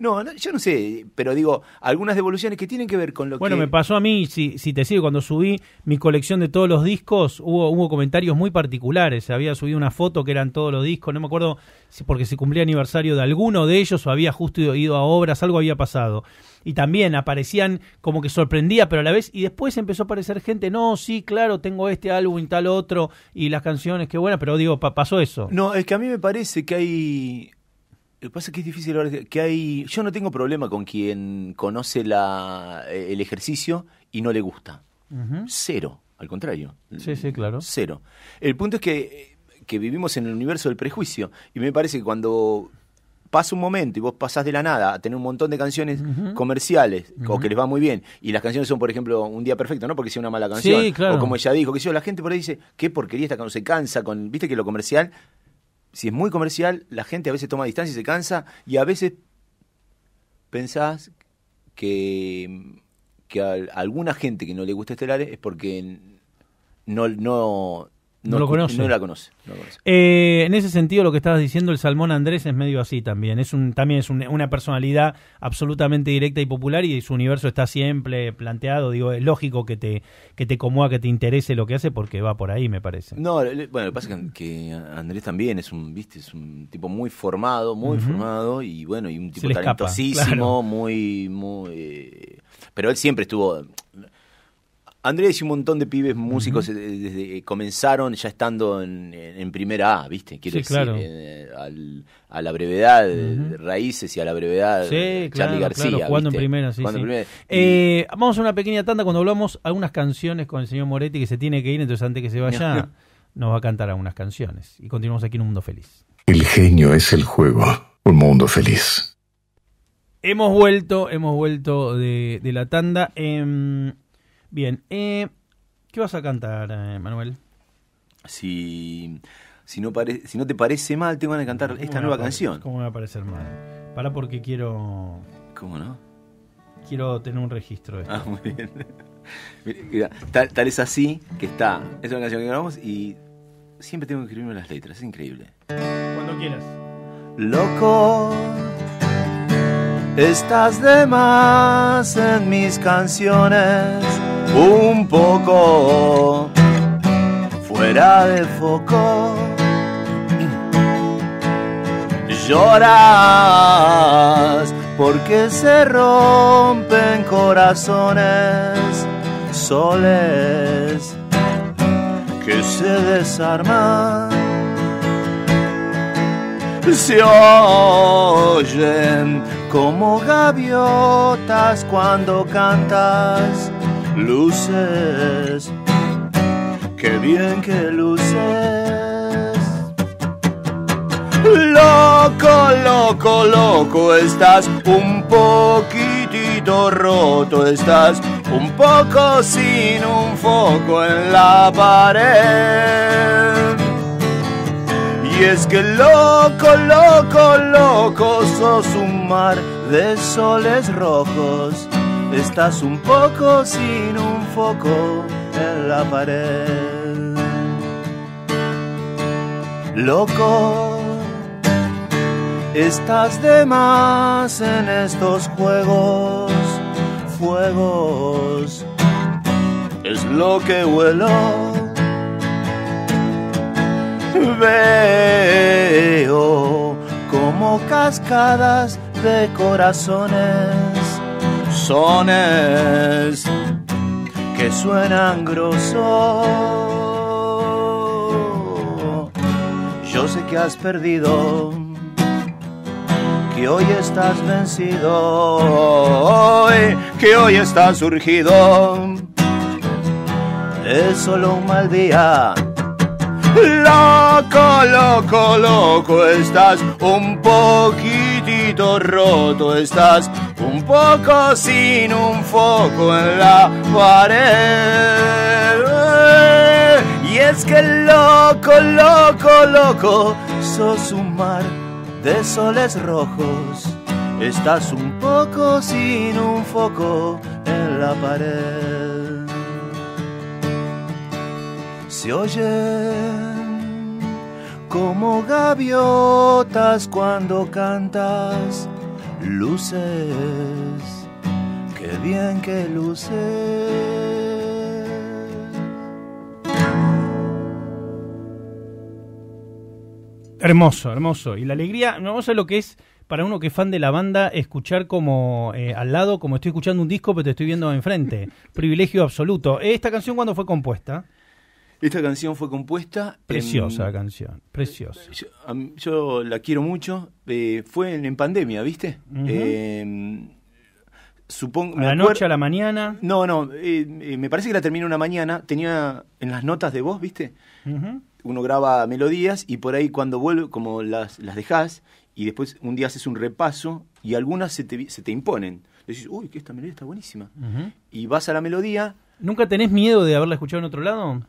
S2: no, yo no sé, pero digo, algunas devoluciones que tienen que ver con lo que... Bueno, me
S1: pasó a mí, si, si te sigo, cuando subí mi colección de todos los discos, hubo, hubo comentarios muy particulares, había subido una foto que eran todos los discos, no me acuerdo si porque se cumplía aniversario de alguno de ellos o había justo ido a obras, algo había pasado y también aparecían como que sorprendía, pero a la vez, y después empezó a aparecer gente, no, sí, claro, tengo este álbum y tal otro, y las canciones, qué buena, pero digo, pa pasó eso.
S2: No, es que a mí me parece que hay... Lo que pasa es que es difícil que hay... Yo no tengo problema con quien conoce la, eh, el ejercicio y no le gusta. Cero, al contrario. Sí, sí, claro. Cero. El punto es que eh, que vivimos en el universo del prejuicio. Y me parece que cuando pasa un momento y vos pasás de la nada a tener un montón de canciones comerciales o que les va muy bien y las canciones son por ejemplo un día perfecto no porque sea una mala canción sí, claro. o como ella dijo que si la gente por ahí dice qué porquería esta cuando se cansa con viste que lo comercial si es muy comercial la gente a veces toma distancia y se cansa y a veces pensás que que a alguna gente que no le gusta Estelares es porque no no, lo conoce. No la conoce.
S1: Eh, en ese sentido, lo que estabas diciendo, el Salmón Andrés es medio así también. Es un, también es una personalidad absolutamente directa y popular y su universo está siempre planteado. Digo, es lógico que te, que te que te interese lo que hace porque va por ahí, me parece.
S2: No, bueno, lo que pasa es que, Andrés también es un, viste, es un tipo muy formado, muy formado y bueno, y un tipo talentosísimo, muy, muy... Eh, pero él siempre estuvo Andrés y un montón de pibes músicos eh, eh, comenzaron ya estando en, primera A, ¿viste? Quiero decir, eh, a la brevedad Raíces y a la brevedad sí, Charlie García. jugando en primera, sí. sí.
S1: vamos a una pequeña tanda cuando hablamos algunas canciones con el señor Moretti que se tiene que ir, entonces antes que se vaya, [laughs] nos va a cantar algunas canciones. Y continuamos aquí en Un Mundo Feliz.
S2: El genio es el juego, un mundo feliz.
S1: Hemos vuelto, hemos vuelto de, la tanda. en... Em, Bien, eh, ¿qué vas a cantar, eh, Manuel?
S2: Si, si, no te parece mal, te van a cantar esta nueva canción.
S1: ¿Cómo me va a parecer mal? Para porque quiero... ¿Cómo no? Quiero tener un registro de esto. Ah, muy bien.
S2: [laughs] Mira, tal, tal, es así que está. Es una canción que grabamos y siempre tengo que escribirme las letras. Es increíble. Cuando quieras. Loco estás de más en mis canciones, un poco fuera de foco. Lloras porque se rompen corazones, soles que se desarman. Se oyen como gaviotas cuando cantas luces. Qué bien que luces. Loco, loco, loco estás, un poquitito roto estás, un poco sin un foco en la pared. Y es que loco, loco, loco, sos un mar de soles rojos. Estás un poco sin un foco en la pared. Loco, estás de más en estos juegos, fuegos. Es lo que huelo Veo como cascadas de corazones, sones que suenan grosso. Yo sé que has perdido, que hoy estás vencido, que hoy estás surgido. Es solo un mal día Loco, loco, loco estás, un poquitito roto estás, un poco sin un foco en la pared. Y es que loco, loco, loco, sos un mar de soles rojos, estás un poco sin un foco en la pared. Se oye como gaviotas cuando cantas luces, qué bien que luces.
S1: Hermoso, hermoso. Y la alegría, no sé lo que es para uno que es fan de la banda escuchar como eh, al lado, como estoy escuchando un disco, pero te estoy viendo enfrente. [laughs] Privilegio absoluto. ¿Esta canción cuando fue compuesta?
S2: Esta canción fue compuesta. Preciosa
S1: canción, preciosa.
S2: Yo, la quiero mucho. Eh, fue en, pandemia, ¿viste? Em, supongo. ¿A la noche, a la mañana? No, no. Eh, eh, me parece que la terminé una mañana. Tenía en las notas de voz, ¿viste? Uno graba melodías y por ahí cuando vuelve, como las, las dejas y después un día haces un repaso y algunas se te, imponen. Decís, uy, que esta melodía está buenísima. Y vas a la melodía.
S1: ¿Nunca tenés miedo de haberla escuchado en otro lado?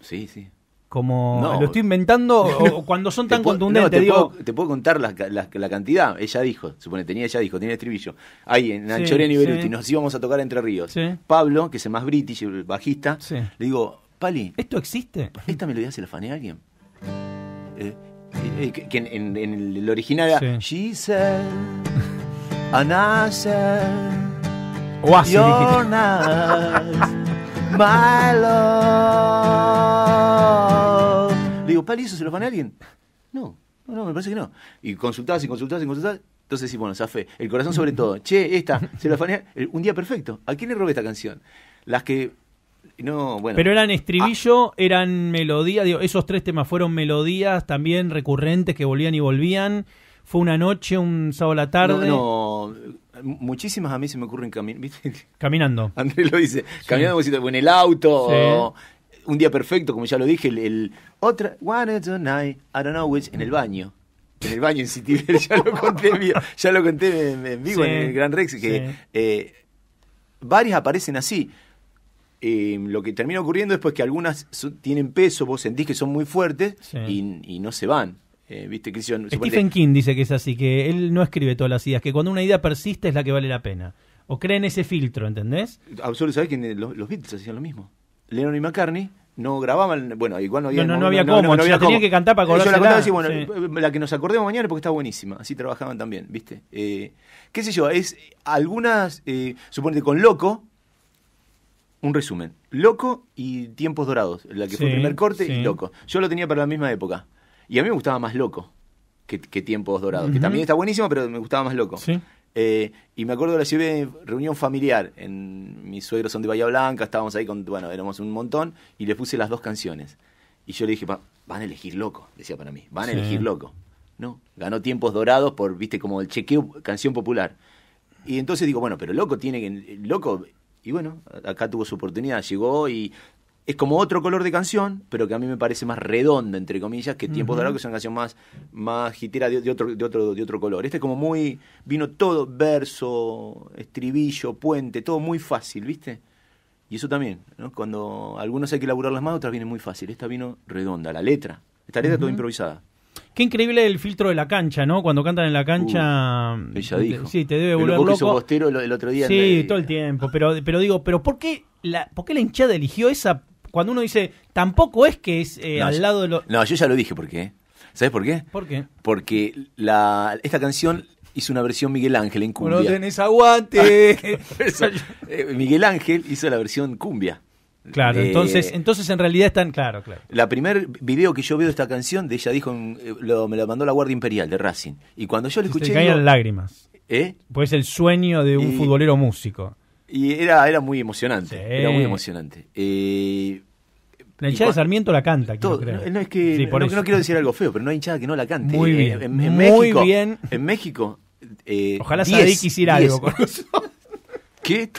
S2: Sí, sí. Como
S1: lo estoy inventando [laughs]
S2: cuando son tan contundentes. te, digo... puedo, te, puedo, contar la, la, cantidad. Ella dijo, supone, tenía, ella dijo, tiene estribillo. Ahí en Anchorena y Beruti, nos íbamos a tocar Entre Ríos. Pablo, que es el más british, el bajista, le digo, Pali. ¿Esto existe? ¿Esta melodía se la a alguien? Eh, eh, eh, que, en, el original era She said, O My Le digo, ¿Pali, eso se lo van a alguien? No, no, no, me parece que no. Y consultás y consultás y consultás. Entonces sí, bueno, fe El corazón sobre todo. [laughs] Che, esta, se lo fanea. Eh, un día perfecto. ¿A quién le robé esta canción? Las que no, bueno. Pero eran
S1: estribillo, ah. eran melodías, esos tres temas fueron melodías también recurrentes que volvían y volvían. Fue una noche, un
S2: sábado a la tarde. No, no Muchísimas a mí se me ocurren caminando. [laughs] Caminando. Andrés lo dice. Caminando en el auto. un día perfecto, como ya lo dije. El, otra. One is a night. I don't know which. En el baño. En el baño en City [laughs] ya lo conté vivo, ya lo conté en, vivo en el Gran Rex. Que eh, varias aparecen así. Em, lo que termina ocurriendo es pues, que algunas tienen peso, vos sentís que son muy fuertes y no se van. Eh, Stephen
S1: King dice que es así, que él no escribe todas las ideas, que cuando una idea persiste es la que vale la pena. O creen ese filtro,
S2: ¿entendés? Absolutamente, ¿sabes Los, Beatles hacían lo mismo. Lennon y McCartney no grababan, bueno, igual no había... No, no, había cómo, no, había tenía que cantar para la la que nos acordemos mañana porque está buenísima, así trabajaban también, ¿viste? Eh, qué sé yo, es algunas, eh, suponete con Loco, un resumen, Loco y Tiempos Dorados, la que fue el primer corte y Loco. Yo lo tenía para la misma época. Y a mí me gustaba más loco que, Tiempos Dorados, que también está buenísimo, pero me gustaba más loco. Eh, y me acuerdo la llevé reunión familiar. En, mis suegros son de Bahía Blanca, estábamos ahí con, bueno, éramos un montón, y le puse las dos canciones. Y yo le dije, van a elegir loco, decía para mí, van a elegir loco. No, ganó tiempos dorados por, viste, como el chequeo, canción popular. Y entonces digo, bueno, pero loco tiene que. Loco. Y bueno, acá tuvo su oportunidad, llegó y es como otro color de canción, pero que a mí me parece más redonda, entre comillas, que Tiempos de Oro, que es una canción más, más jitera de, otro, de, otro, color. Este es como muy. Vino todo, verso, estribillo, puente, todo muy fácil, ¿viste? Y eso también, ¿no? Cuando algunos hay que las más, otras vienen muy fácil. Esta vino redonda, la letra. Esta letra es todo improvisada.
S1: Qué increíble el filtro de la cancha, ¿no? Cuando cantan en la cancha.
S2: Uh, ella dijo. sí, te debe volver loco. el, el, otro día. Sí,
S1: todo el tiempo. Pero, pero digo, pero ¿por qué por qué la hinchada eligió esa cuando uno dice, tampoco es que es eh, al lado
S2: de los... No, yo ya lo dije, ¿por qué? ¿Sabes por qué? ¿Por qué? Porque la, esta canción hizo una versión Miguel Ángel en cumbia. No tenés aguante. Ah, [laughs] [laughs] eh, Miguel Ángel hizo la versión cumbia. Claro, eh, entonces,
S1: entonces en realidad están, claro, claro.
S2: La primer video que yo veo de esta canción, de ella dijo, lo, me la mandó la Guardia Imperial de Racing. Y cuando yo la escuché... Se caían lágrimas. ¿Eh?
S1: Pues el sueño de un futbolero músico.
S2: Y era, era muy emocionante. Era muy emocionante. Eh,
S1: la hinchada de Sarmiento la canta, No, es
S2: que no, quiero decir algo feo, pero no hay hinchada que no la cante. Muy eh, bien. En, México, Eh, Ojalá Sadik hiciera algo con [laughs] ¿Qué?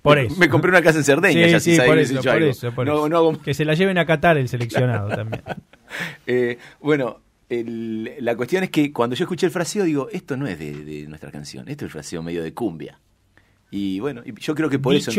S2: Por eso. Me compré una casa en Cerdeña, ya sí, por, eso,
S1: Que se la lleven a Qatar el seleccionado también. [laughs]
S2: Eh, bueno, el, la cuestión es que cuando yo escuché el fraseo, digo, esto no es de, de nuestra canción, esto es un fraseo medio de cumbia. Y bueno, yo creo que por eso.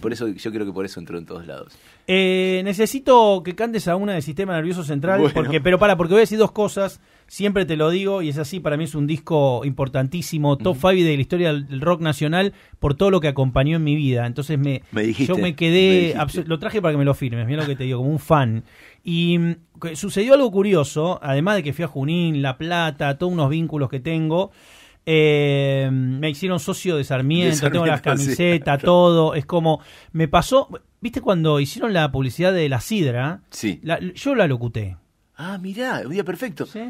S2: Por eso yo creo que por eso entró en todos lados.
S1: Eh, necesito que cantes a una del sistema nervioso central, porque, pero para, porque voy a decir dos cosas, siempre te lo digo, y es así, para mí es un disco importantísimo, top 5 de la historia del rock nacional, por todo lo que acompañó en mi vida. Entonces me,
S2: yo me quedé,
S1: lo traje para que me lo firmes, mira lo que te digo, como un fan. Y mm, sucedió algo curioso, además de que fui a Junín, La Plata, todos unos vínculos que tengo. Eh, me hicieron socio de Sarmiento, tengo las [laughs] camisetas, todo. Es como, me pasó, ¿viste cuando hicieron la publicidad de la sidra? Sí. yo la locuté. Ah, mirá, un día perfecto. ¿Sí?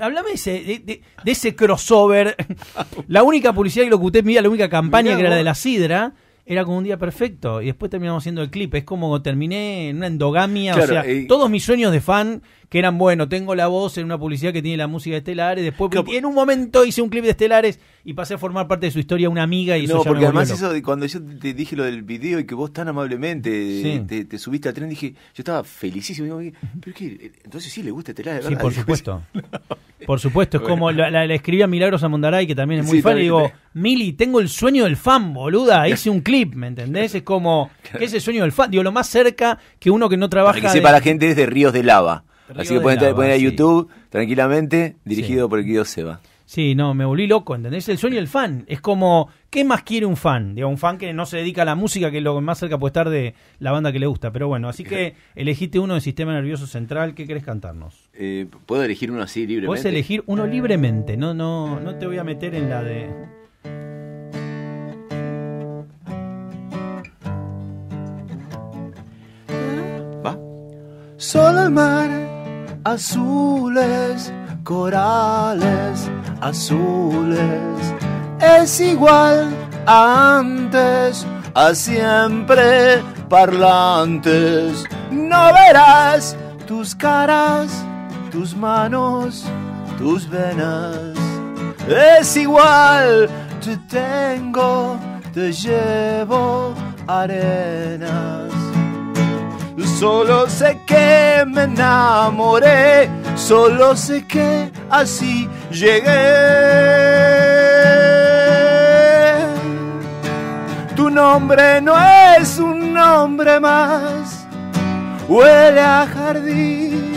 S1: Hablame ese, de, ese crossover. [laughs] la única publicidad que locuté mira, la única campaña que era de la sidra, era como un día perfecto. Y después terminamos haciendo el clip. Es como terminé en una endogamia. o sea, eh, todos mis sueños de fan que eran, bueno, tengo la voz en una publicidad que tiene la música de Estelares, después en un momento hice un clip de Estelares y pasé a formar parte de su historia una amiga y eso No, porque además eso
S2: cuando yo te dije lo del video y que vos tan amablemente te, subiste al tren, dije, yo estaba felicísimo, digo, pero que eh, entonces sí le gusta Estelares, ¿verdad? [laughs] Sí, por [laughs] supuesto.
S1: Por supuesto, es como la, la, escribía Milagros Mondaray, que también es muy fan, y digo, Mili, tengo el sueño del fan, boluda, [laughs] hice un clip, ¿me entendés? Es como, ¿qué es el sueño del fan? Digo, lo más cerca que uno que no trabaja... Para que sepa la
S2: gente es de Ríos de Lava. Así que pueden, poner a YouTube tranquilamente, dirigido por el Guido Seba.
S1: Sí, no, me volví loco, ¿entendés? El sueño del fan. Es como, ¿qué más quiere un fan? Digo, un fan que no se dedica a la música, que es lo más cerca puede estar de la banda que le gusta. Pero bueno, así que [laughs] elegiste uno del Sistema Nervioso Central. ¿Qué querés cantarnos?
S2: Eh, ¿Puedo elegir uno así libremente? Puedes elegir uno
S1: libremente. No, no, ah. no te
S2: voy a meter en la de. ¿Va? Solo el mar azules, corales, azules. Es igual antes, a siempre parlantes. No verás tus caras, tus manos, tus venas. Es igual, te tengo, te llevo arenas. Solo sé que me enamoré, solo sé que así llegué. Tu nombre no es un nombre más, huele a jardín.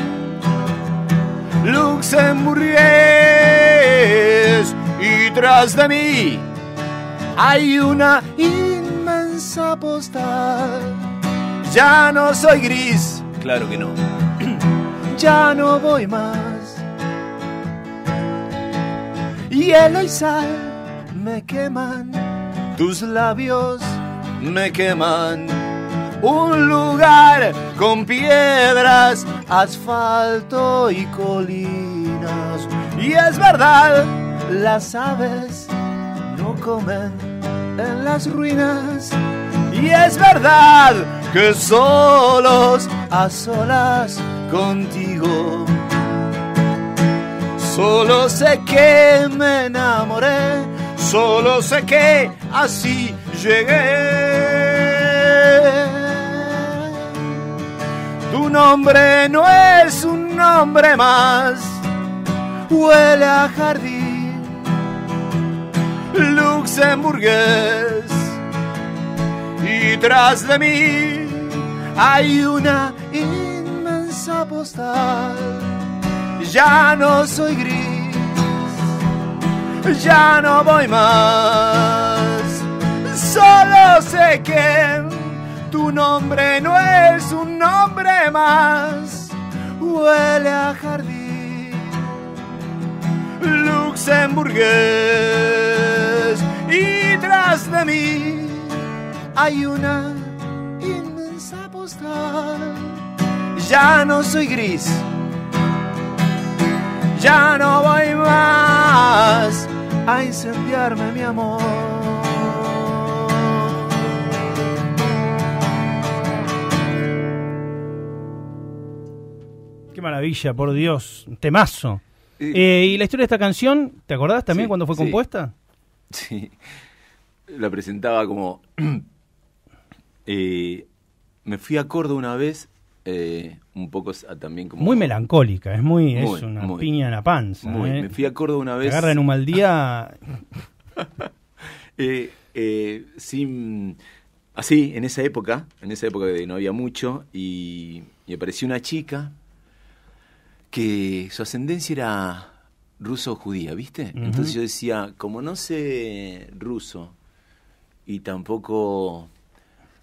S2: Luxemburgués y tras de mí hay una inmensa postal ya no soy gris. Claro que no. [clears throat] ya no voy más. Hielo y sal me queman. Tus labios me queman. Un lugar con piedras, asfalto y colinas. Y es verdad, las aves no comen en las ruinas. Y es verdad, que solos, a solas contigo. Solo sé que me enamoré, solo sé que así llegué. Tu nombre no es un nombre más, huele a jardín luxemburgués. Y tras de mí hay una inmensa postal. Ya no soy gris, ya no voy más. Solo sé que tu nombre no es un nombre más. Huele a jardín luxemburgués y tras de mí hay una ya no soy gris, ya no voy más a incendiarme mi amor. Qué
S1: maravilla, por Dios, temazo. Y, eh, la historia de esta canción, ¿te acordás también cuando fue compuesta?
S2: Sí, la presentaba como [clears throat] eh, me fui a Córdoba una vez, eh, un poco también como... Muy
S1: melancólica, es muy, es una piña en la panza. ¿eh? Me
S2: fui a Córdoba una vez... Te en un mal [laughs]
S1: día...
S2: Eh, así, en esa época, en esa época que no había mucho, y, me apareció una chica que su ascendencia era ruso-judía, ¿viste? Entonces yo decía, como no sé ruso y tampoco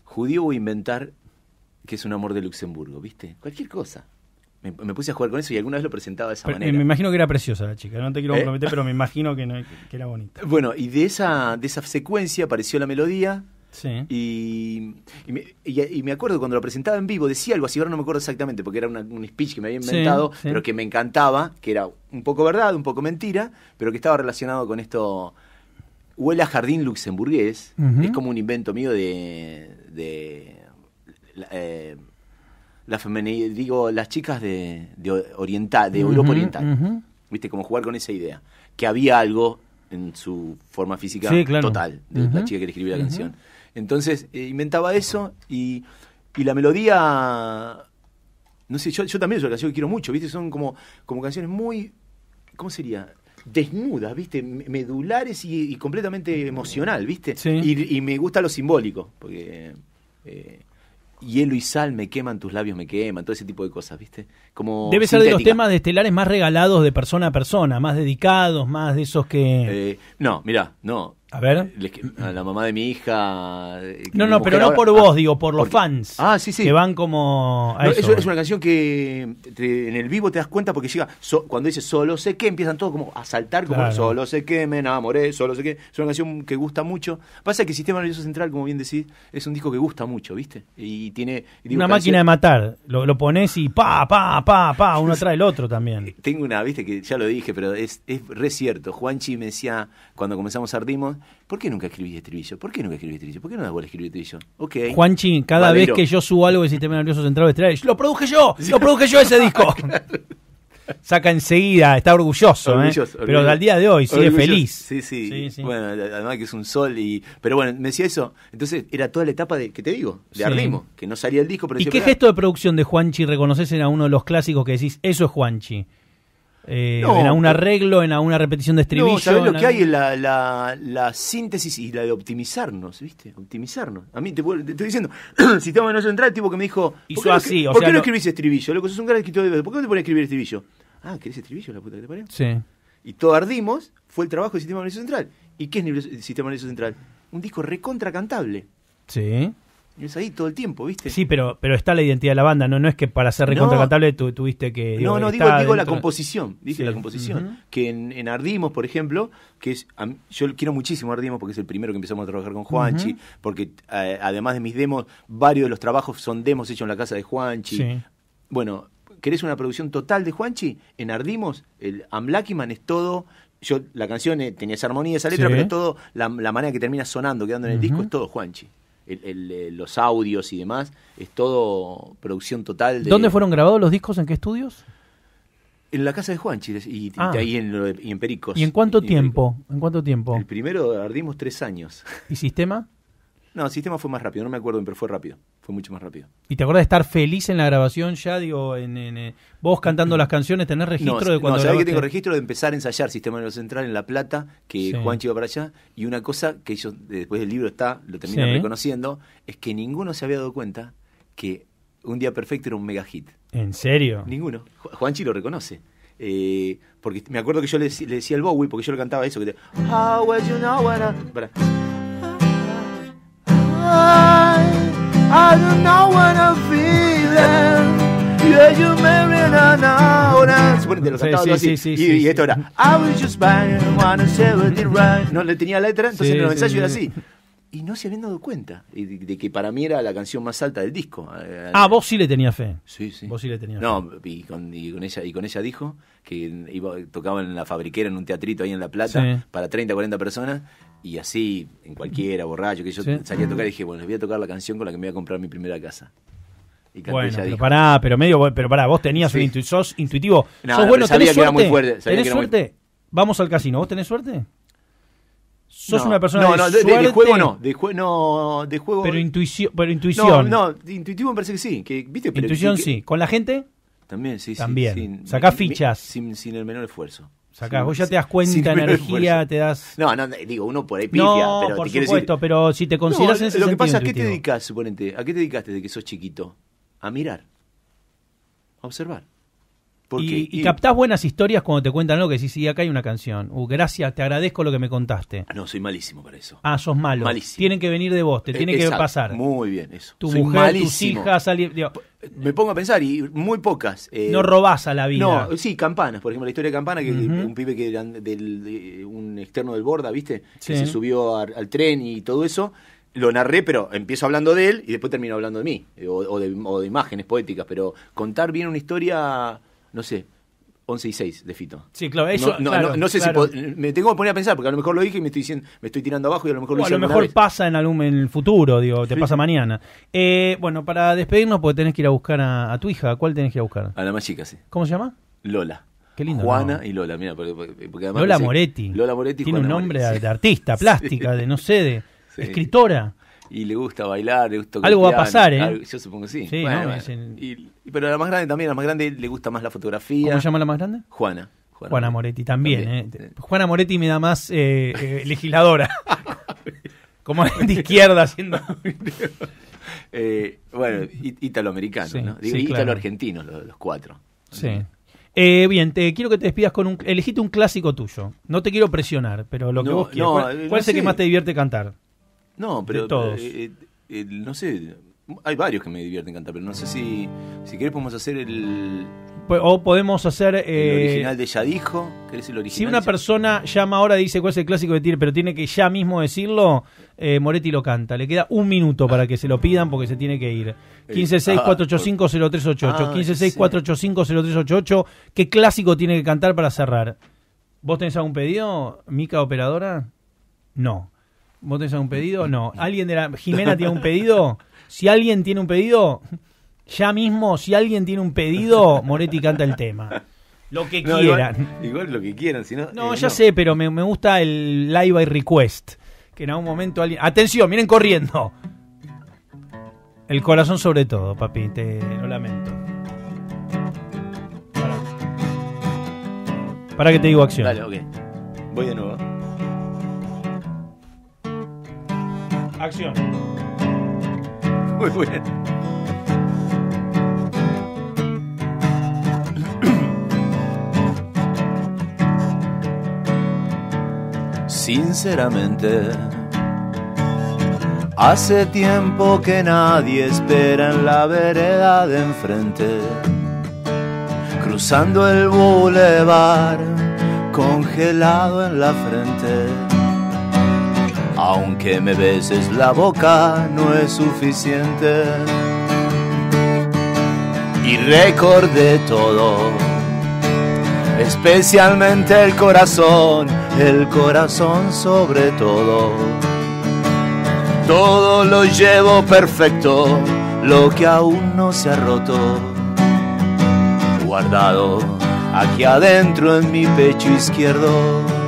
S2: judío, voy a inventar que es un amor de Luxemburgo, ¿viste? Cualquier cosa. Me, puse a jugar con eso y alguna vez lo presentaba de esa eh, manera. Me
S1: imagino que era preciosa la chica, no te quiero ¿Eh? comprometer, pero me imagino que, era bonita.
S2: [laughs] Bueno, y de esa, de esa secuencia apareció la melodía. Sí. Y, me, acuerdo cuando lo presentaba en vivo, decía algo así, ahora no me acuerdo exactamente, porque era un speech que me había inventado, pero que me encantaba, que era un poco verdad, un poco mentira, pero que estaba relacionado con esto. huela jardín luxemburgués, es como un invento mío de la eh, digo, las chicas de, oriental, de Europa Oriental. ¿Viste? Como jugar con esa idea. Que había algo en su forma física total, de la chica que le escribió la canción. Entonces, eh, inventaba eso y, la melodía. No sé, yo, yo también yo la canción que quiero mucho, ¿viste? Son como, como canciones muy. ¿Cómo sería? desnudas, ¿viste? Medulares y, completamente emocional, ¿viste? Y, me gusta lo simbólico, porque eh, hielo y sal me queman, tus labios me queman, todo ese tipo de cosas, ¿viste? Como Debe ser de los
S1: temas de estelares más regalados de persona a persona, más dedicados, más de esos que...
S2: Eh, no, mira, no. A ver. Eh, la mamá de mi hija. Eh, no, no, pero no por ah, vos, digo, por los
S1: fans. Ah, sí, sí. Que van como. A eso. Es
S2: eh. una canción que en el vivo te das cuenta porque llega. cuando dice solo sé que, empiezan todos como a saltar, como solo sé que, me enamoré, solo sé que. Es una canción que gusta mucho. Pasa que Sistema Nervioso Central, como bien decís, es un disco que gusta mucho, ¿viste? Y tiene. una máquina de
S1: matar. Lo, pones y pa, pa, pa, pa, uno trae el otro también.
S2: [laughs] Tengo una, ¿viste? Que ya lo dije, pero es, es re cierto. Juanchi me decía, cuando comenzamos a Ardimos, ¿Por qué nunca escribís estribillo? ¿Por qué nunca escribí estribillo? ¿Por qué no da bola escribir estribillo? Juanchi, cada vez que
S1: yo subo algo del sistema nervioso central de Stray, lo produje yo, lo produje yo ese disco. [laughs] Saca enseguida, está orgulloso, ¿eh? pero al día de hoy sigue feliz.
S2: Sí, sí, Bueno, además que es un sol y. Pero bueno, me decía eso. Entonces era toda la etapa de, que te digo, de que no salía el disco. Pero ¿Y qué gesto
S1: de producción de Juanchi reconoces en uno de los clásicos que decís, eso es Juanchi? Eh, en algún arreglo, en alguna repetición de estribillo. No, ¿sabés lo que hay?
S2: La, la, la, síntesis y la de optimizarnos, ¿viste? Optimizarnos. A mí te, estoy diciendo, [clears throat] Sistema de No Central, el tipo que me dijo. ¿Por qué, así, no, ¿por qué no, escribís estribillo? que sos un gran escritor de ¿Por qué no te pones a escribir estribillo? Ah, ¿querés estribillo, la puta que te Sí. Y todo ardimos, fue el trabajo del Sistema de Central. ¿Y qué es el Sistema de Central? Un disco recontracantable Sí. Es ahí todo el tiempo, ¿viste?
S1: Sí, pero, pero está la identidad de la banda, no, no es que para ser recontracatable tuviste que... no, no, digo, digo la composición,
S2: dije la composición. Que en, Ardimos, por ejemplo, que es, yo quiero muchísimo Ardimos porque es el primero que empezamos a trabajar con Juanchi, porque además de mis demos, varios de los trabajos son demos hechos en la casa de Juanchi. Bueno, ¿querés una producción total de Juanchi? En Ardimos, el Amlakiman es todo yo la canción eh, tenía esa armonía, esa letra, pero todo, la, manera que termina sonando, quedando en el disco, es todo Juanchi. Eh, los audios y demás, es todo producción total. De... ¿Dónde fueron
S1: grabados los discos? ¿En qué estudios?
S2: En la casa de Juan Chiles y, ah. ahí en, Pericos. ¿Y en cuánto tiempo?
S1: En, ¿En cuánto tiempo? El
S2: primero ardimos tres años. ¿Y sistema? No, el sistema fue más rápido, no me acuerdo, pero fue rápido, fue mucho más rápido.
S1: ¿Y te acuerdas de estar feliz en la grabación ya, digo, en, eh, vos cantando las canciones, tener registro de cuando... No, que tengo
S2: registro de empezar a ensayar Sistema Neurocentral Central en La Plata, que juan Juanchi iba para allá, y una cosa que ellos, después del libro está, lo terminan reconociendo, es que ninguno se había dado cuenta que Un Día Perfecto era un mega hit.
S1: ¿En serio?
S2: Ninguno. Juanchi lo reconoce. Eh, porque me acuerdo que yo le, le decía al Bowie, porque yo le cantaba eso, que How would you know I don't know what feel feeling. Yeah, you married an hour. Bueno, te lo cantaba sí, así. Sí, sí, y, y, esto era I was just buying, wanna say what right. No le tenía letra, entonces en los ensayos era así y no se habían dado cuenta de, que para mí era la canción más alta del disco. Eh, ah, vos sí le tenías fe. Sí, sí. Vos sí le tenías fe. Y con, y con, ella y con ella dijo que iba, tocaba en la fabriquera en un teatrito ahí en La Plata para 30, 40 personas y así en cualquiera borracho que yo salía a tocar y dije, bueno, les voy a tocar la canción con la que me voy a comprar mi primera casa. Y bueno, pero dijo.
S1: pará, pero medio, pero pará, vos tenías un sos intuitivo.
S2: sos bueno, sabía tenés suerte. ¿Tenés
S1: suerte? Vamos al casino, ¿vos tenés suerte? sos una persona de, juego no,
S2: de juego no, de juego Pero intuición, pero intuición. No, intuitivo me parece que sí, que viste, intuición sí, con la gente también, sí, también. sí. Sacás fichas sin, sin el menor esfuerzo. sacas vos ya te das cuenta, energía, te das. No, no, digo, uno por ahí pifia, no, por supuesto, pero si te consideras en ese Lo que pasa, es que qué te dedicas, suponente? ¿A qué te dedicaste desde que sos chiquito? A mirar, a observar. Y, captás
S1: buenas historias cuando te cuentan algo que decís, sí, acá hay una canción. Uh, gracias, te agradezco lo que
S2: me contaste. Ah, no, soy malísimo para eso. Ah, sos malo. Malísimo. Tienen que venir de vos, te e- tiene que pasar. Muy bien, eso. Tu mujer, tus hijas, me pongo a pensar, y muy pocas. Eh, no robás a la vida. No, eh, sí, campanas. Por ejemplo, la historia de campana, que un pibe que del, un externo del borda, ¿viste? Que se subió al tren y todo eso lo narré, pero empiezo hablando de él y después termino hablando de mí, eh, de, o, de, imágenes poéticas, pero contar bien una historia no sé, 11 y 6 de Fito. Sí, claro, eso. No, no, sé si. Me tengo que poner a pensar, porque a lo mejor lo dije y me estoy, diciendo, me estoy tirando abajo y a lo mejor lo o A lo mejor
S1: pasa en, algún, en el futuro, digo, te pasa mañana. Eh, bueno, para despedirnos, porque tenés que ir a buscar a, tu hija. ¿Cuál tenés que ir a buscar?
S2: A la más chica, sí. ¿Cómo se llama? Lola. Qué linda. Juana y Lola, mira. Porque, además Lola Moretti. Lola Moretti. Tiene un nombre de artista, [laughs] plástica,
S1: de no sé, de escritora
S2: y le gusta bailar, le gusta... Algo va a pasar, ¿eh? yo supongo que sí. Y, pero la más grande también, la más grande le gusta más la fotografía. ¿Cómo se llama la más grande? Juana. Juana, Moretti también, ¿eh?
S1: Juana Moretti me da más eh, eh, legisladora. [laughs] Como de izquierda haciendo... [laughs]
S2: Eh, bueno, italoamericano, americano ¿no? Digo, los, cuatro. Sí.
S1: bien, te quiero que te despidas con un. Elegiste un clásico tuyo. No te quiero presionar, pero lo que vos cuál es el que más te divierte cantar?
S2: No, pero. todos. Eh, eh, no sé. Hay varios que me divierten cantar, pero no sé si. Si querés, podemos hacer el. O
S1: podemos hacer. el eh, original
S2: de Ya Dijo. el Si una
S1: persona llama ahora y dice cuál es el clásico de tiene, pero tiene que ya mismo decirlo, Moretti lo canta. Le queda un minuto para que se lo pidan porque se tiene que ir. 156-485-0388. Ah, cero tres ocho ¿Qué clásico tiene que cantar para cerrar? ¿Vos tenés algún pedido, Mica Operadora? No. ¿Vos tenés algún pedido? No. ¿Alguien de la. Jimena tiene un pedido? Si alguien tiene un pedido, ya mismo, si alguien tiene un pedido, Moretti canta el
S2: tema. Lo que quieran. Igual, lo que quieran, si no. No, eh, ya sé,
S1: pero me, gusta el live by request. Que en algún momento alguien. ¡Atención! ¡Miren corriendo! El corazón sobre todo, papi, te lo
S2: lamento. Para, Para que te digo acción. Dale, ok. Voy de nuevo. Acción. Muy bien. Sinceramente, hace tiempo que nadie espera en la vereda de enfrente, cruzando el bulevar, congelado en la frente aunque me beses la boca no es suficiente. Y recordé todo, especialmente el corazón, el corazón sobre todo. Todo lo llevo perfecto, lo que aún no se ha roto, guardado aquí adentro en mi pecho izquierdo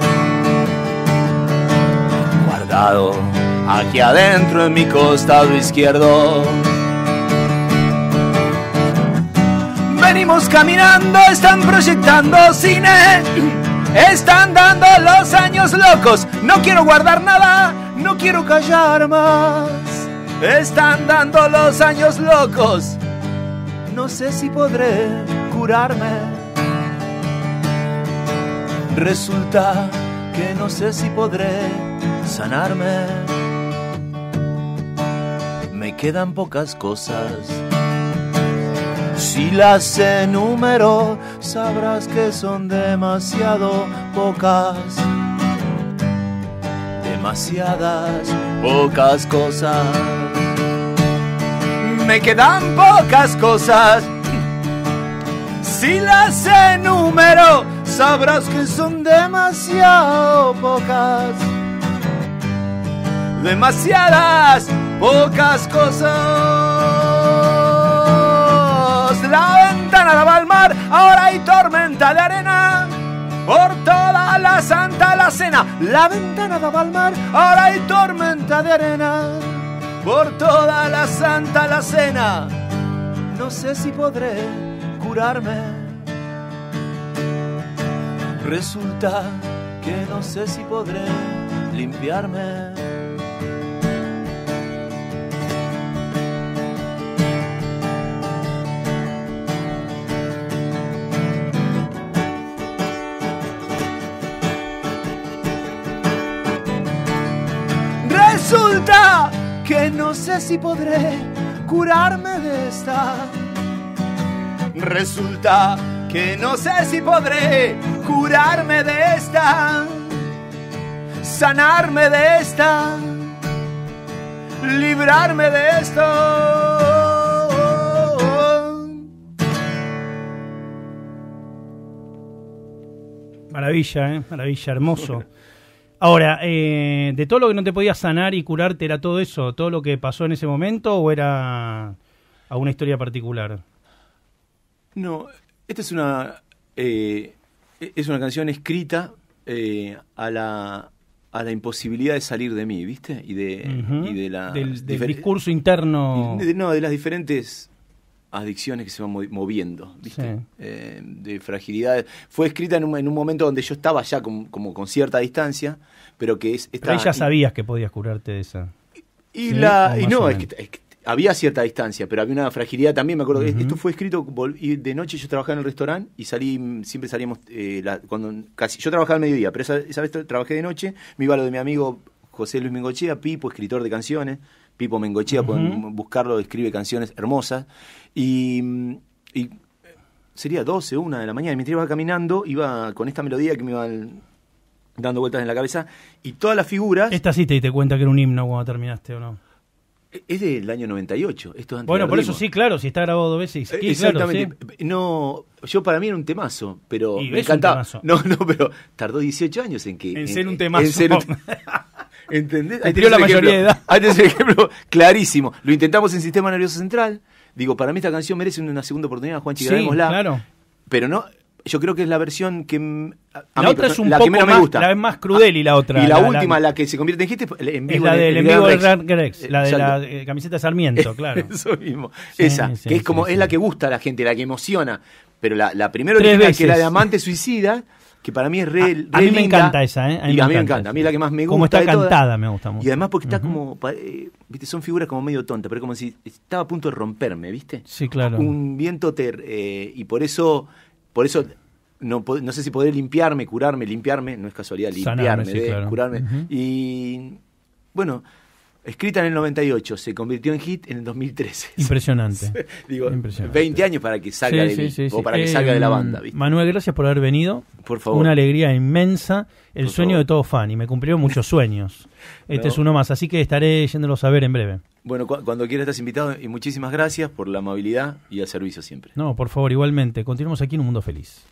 S2: aquí adentro en mi costado izquierdo. Venimos caminando, están proyectando cine, están dando los años locos, no quiero guardar nada, no quiero callar más. Están dando los años locos, no sé si podré curarme. Resulta que no sé si podré sanarme. Me quedan pocas cosas. Si las enumero, sabrás que son demasiado pocas. Demasiadas pocas cosas. Me quedan pocas cosas. Si las enumero, sabrás que son demasiado pocas demasiadas pocas cosas. La ventana daba al mar, ahora hay tormenta de arena. Por toda la santa la cena, la ventana daba al mar, ahora hay tormenta de arena. Por toda la santa la cena, no sé si podré curarme. Resulta que no sé si podré limpiarme. Resulta que no sé si podré curarme de esta. Resulta que no sé si podré curarme de esta, sanarme de esta, librarme de esto.
S1: Maravilla, ¿eh? maravilla, hermoso. [laughs] Ahora, eh, de todo lo que no te podía sanar y curarte, ¿era todo eso? ¿Todo lo que pasó en ese momento o era alguna historia particular?
S2: No, esta es una, eh, es una canción escrita eh, a, la, a la imposibilidad de salir de mí, ¿viste? Y, de, y de la, del, discurso
S1: interno.
S2: no, de las diferentes adicciones que se van moviendo, ¿viste? Eh, de fragilidad. Fue escrita en un, en un, momento donde yo estaba ya como con cierta distancia, pero que es... ya
S1: sabías que podías curarte de esa.
S2: Y, la, no, es que, había cierta distancia, pero había una fragilidad también, me acuerdo. que esto fue escrito, y de noche yo trabajaba en el restaurante y salí, siempre salíamos, eh, la, cuando casi, yo trabajaba al mediodía, pero esa, vez trabajé de noche, me iba lo de mi amigo José Luis Mingochea, Pipo, escritor de canciones. Pipo Mengochea, pueden buscarlo, escribe canciones hermosas. Y, mm, eh, sería 12, 1 de la mañana, y mientras iba caminando, iba con esta melodía que me iba dando vueltas en la cabeza, y todas las figuras...
S1: Esta sí te diste cuenta que era un himno cuando terminaste, ¿o no?
S2: E-, es del año 98, esto Bueno, por eso sí, claro, si está grabado dos veces. Exactamente. Claro, No, yo para mí era un temazo, pero me encantaba. No, no, pero tardó 18 años en que en, ser un temazo. [laughs] ¿Entendés? Ahí dio la mayoría ejemplo, de edad. ejemplo clarísimo. Lo intentamos en Sistema Nervioso Central. Digo, para mí esta canción merece una segunda oportunidad, Juan Chica, sí, claro. Pero no, yo creo que es la versión que a la mí, otra es un la poco que más, me gusta. la es más crudel y la ah, otra y la, última la, que se convierte en gente, en vivo es la del en vivo del la de
S1: eh, la eh, camiseta Sarmiento [laughs] claro
S2: eso mismo esa que es como es la que gusta a la gente la que emociona pero la, la primera original, que es la de amante [laughs] suicida que para mí es re, a, mí me encanta
S1: esa, ¿eh? A mí, me, encanta, A mí
S2: es la que más me gusta. Como está cantada, me gusta mucho. Y además porque está como. Eh, ¿viste? Son figuras como medio tonta pero como si estaba a punto de romperme, ¿viste? Sí, claro. Un viento ter. Eh, y por eso. Por eso no, no, sé si poder limpiarme, curarme, limpiarme, no es casualidad, limpiarme, curarme. Y bueno, Escrita en el 98, se convirtió en hit en el 2013. Impresionante. [laughs] Digo, 20 años para que salga, de, para que eh, salga de la banda.
S1: Manuel, gracias por haber venido. Por favor. Una alegría inmensa. El sueño de todo fan y me cumplieron muchos sueños. [laughs] Este es uno más, así que estaré yéndolos a ver en breve.
S2: Bueno, cuando quieras estás invitado y muchísimas gracias por la amabilidad y el servicio siempre.
S1: No, por favor, igualmente. Continuamos aquí en Un Mundo Feliz.